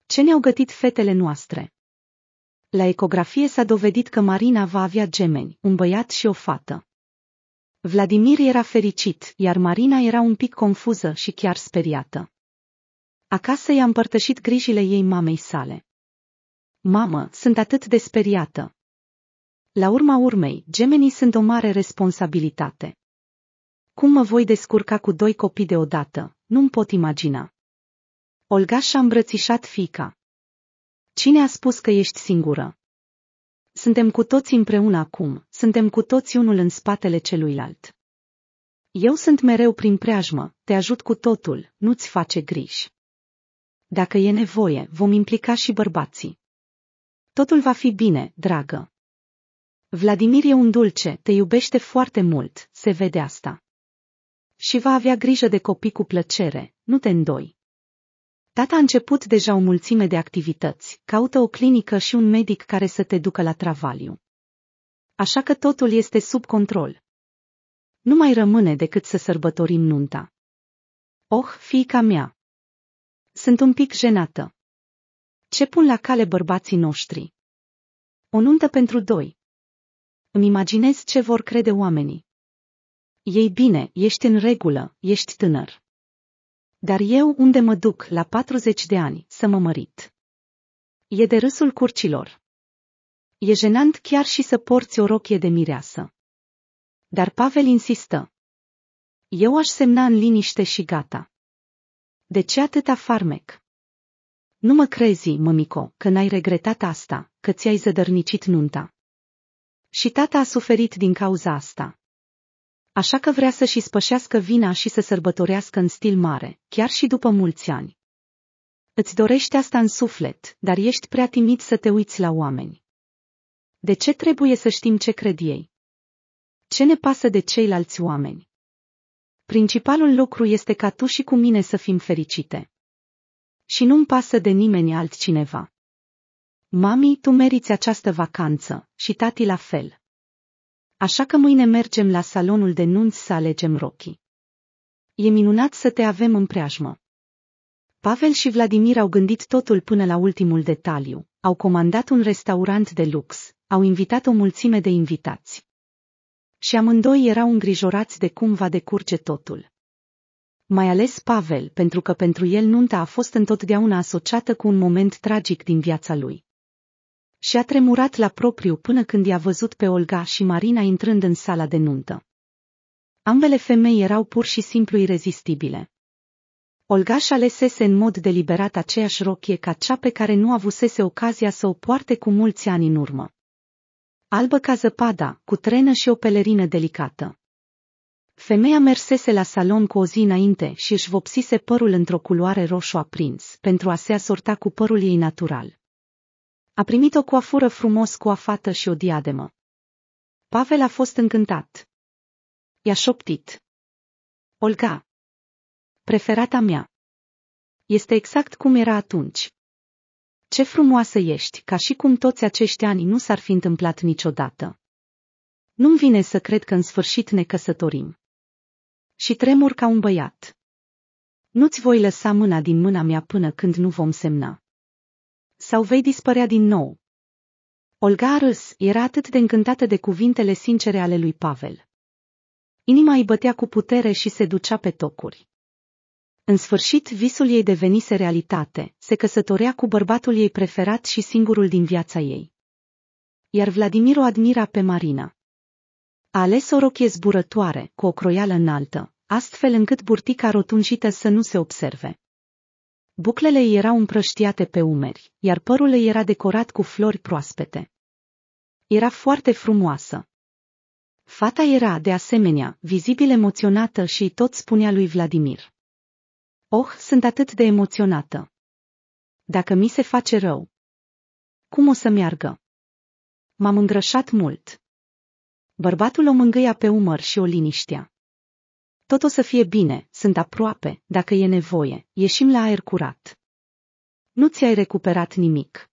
Ce ne-au gătit fetele noastre? La ecografie s-a dovedit că Marina va avea gemeni, un băiat și o fată. Vladimir era fericit, iar Marina era un pic confuză și chiar speriată. Acasă i-a împărtășit grijile ei mamei sale. Mamă, sunt atât de speriată. La urma urmei, gemenii sunt o mare responsabilitate. Cum mă voi descurca cu doi copii deodată, nu-mi pot imagina. Olga și-a îmbrățișat fica. Cine a spus că ești singură? Suntem cu toți împreună acum, suntem cu toți unul în spatele celuilalt. Eu sunt mereu prin preajmă, te ajut cu totul, nu-ți face griji. Dacă e nevoie, vom implica și bărbații. Totul va fi bine, dragă. Vladimir e un dulce, te iubește foarte mult, se vede asta. Și va avea grijă de copii cu plăcere, nu te îndoi. Tata a început deja o mulțime de activități, caută o clinică și un medic care să te ducă la travaliu. Așa că totul este sub control. Nu mai rămâne decât să sărbătorim nunta. Oh, fiica mea! Sunt un pic jenată. Ce pun la cale bărbații noștri? O nuntă pentru doi. Îmi imaginez ce vor crede oamenii. Ei bine, ești în regulă, ești tânăr. Dar eu unde mă duc la 40 de ani să mă mărit? E de râsul curcilor. E jenant chiar și să porți o rochie de mireasă. Dar Pavel insistă. Eu aș semna în liniște și gata. De ce atâta farmec? Nu mă crezi, mămico, că n-ai regretat asta, că ți-ai zădărnicit nunta. Și tata a suferit din cauza asta. Așa că vrea să-și spășească vina și să sărbătorească în stil mare, chiar și după mulți ani. Îți dorești asta în suflet, dar ești prea timid să te uiți la oameni. De ce trebuie să știm ce cred ei? Ce ne pasă de ceilalți oameni? Principalul lucru este ca tu și cu mine să fim fericite. Și nu-mi pasă de nimeni altcineva. Mami, tu meriți această vacanță, și tati la fel. Așa că mâine mergem la salonul de nunți să alegem rochii. E minunat să te avem în preajmă. Pavel și Vladimir au gândit totul până la ultimul detaliu, au comandat un restaurant de lux, au invitat o mulțime de invitați. Și amândoi erau îngrijorați de cum va decurge totul. Mai ales Pavel, pentru că pentru el nunta a fost întotdeauna asociată cu un moment tragic din viața lui și a tremurat la propriu până când i-a văzut pe Olga și Marina intrând în sala de nuntă. Ambele femei erau pur și simplu irezistibile. Olga și alesese în mod deliberat aceeași rochie ca cea pe care nu avusese ocazia să o poarte cu mulți ani în urmă. Albă ca zăpada, cu trenă și o pelerină delicată. Femeia mersese la salon cu o zi înainte și își vopsise părul într-o culoare roșu aprins, pentru a se asorta cu părul ei natural. A primit o coafură frumos coafată și o diademă. Pavel a fost încântat. I-a șoptit. Olga. Preferata mea. Este exact cum era atunci. Ce frumoasă ești, ca și cum toți acești ani nu s-ar fi întâmplat niciodată. Nu-mi vine să cred că în sfârșit ne căsătorim. Și tremur ca un băiat. Nu-ți voi lăsa mâna din mâna mea până când nu vom semna sau vei dispărea din nou. Olga râs, era atât de încântată de cuvintele sincere ale lui Pavel. Inima îi bătea cu putere și se ducea pe tocuri. În sfârșit, visul ei devenise realitate, se căsătorea cu bărbatul ei preferat și singurul din viața ei. Iar Vladimir o admira pe Marina. A ales o rochie zburătoare, cu o croială înaltă, astfel încât burtica rotunjită să nu se observe. Buclele erau împrăștiate pe umeri, iar părul ei era decorat cu flori proaspete. Era foarte frumoasă. Fata era, de asemenea, vizibil emoționată și tot spunea lui Vladimir. Oh, sunt atât de emoționată. Dacă mi se face rău. Cum o să meargă? M-am îngrășat mult. Bărbatul o mângâia pe umăr și o liniștea. Tot o să fie bine, sunt aproape, dacă e nevoie, ieșim la aer curat. Nu ți-ai recuperat nimic.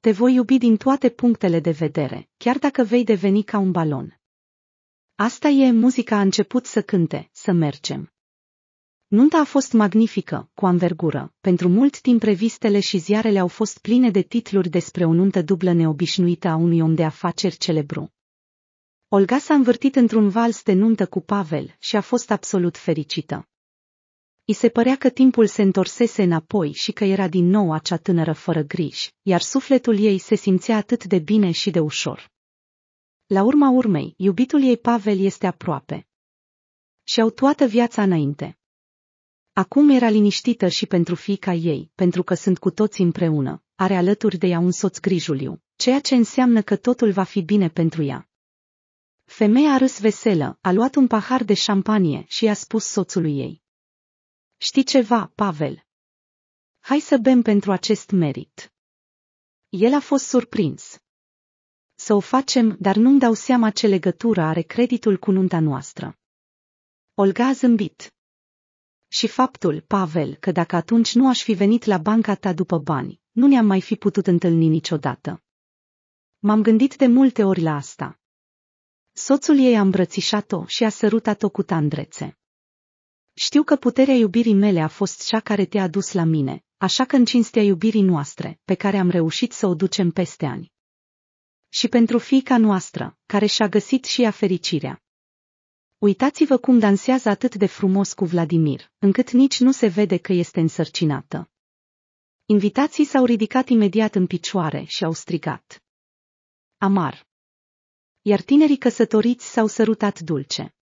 Te voi iubi din toate punctele de vedere, chiar dacă vei deveni ca un balon. Asta e, muzica a început să cânte, să mergem. Nunta a fost magnifică, cu anvergură. Pentru mult timp revistele și ziarele au fost pline de titluri despre o nuntă dublă neobișnuită a unui om de afaceri celebru. Olga s-a învârtit într-un vals de nuntă cu Pavel și a fost absolut fericită. I se părea că timpul se întorsese înapoi și că era din nou acea tânără fără griji, iar sufletul ei se simțea atât de bine și de ușor. La urma urmei, iubitul ei Pavel este aproape. Și-au toată viața înainte. Acum era liniștită și pentru fica ei, pentru că sunt cu toți împreună, are alături de ea un soț grijuliu, ceea ce înseamnă că totul va fi bine pentru ea. Femeia a râs veselă, a luat un pahar de șampanie și a spus soțului ei. Știi ceva, Pavel? Hai să bem pentru acest merit. El a fost surprins. Să o facem, dar nu-mi dau seama ce legătură are creditul cu nunta noastră. Olga a zâmbit. Și faptul, Pavel, că dacă atunci nu aș fi venit la banca ta după bani, nu ne-am mai fi putut întâlni niciodată. M-am gândit de multe ori la asta. Soțul ei a îmbrățișat-o și a sărutat-o cu tandrețe. Știu că puterea iubirii mele a fost cea care te-a adus la mine, așa că în cinstea iubirii noastre, pe care am reușit să o ducem peste ani. Și pentru fiica noastră, care și-a găsit și ea fericirea. Uitați-vă cum dansează atât de frumos cu Vladimir, încât nici nu se vede că este însărcinată. Invitații s-au ridicat imediat în picioare și au strigat. Amar! iar tinerii căsătoriți s-au sărutat dulce.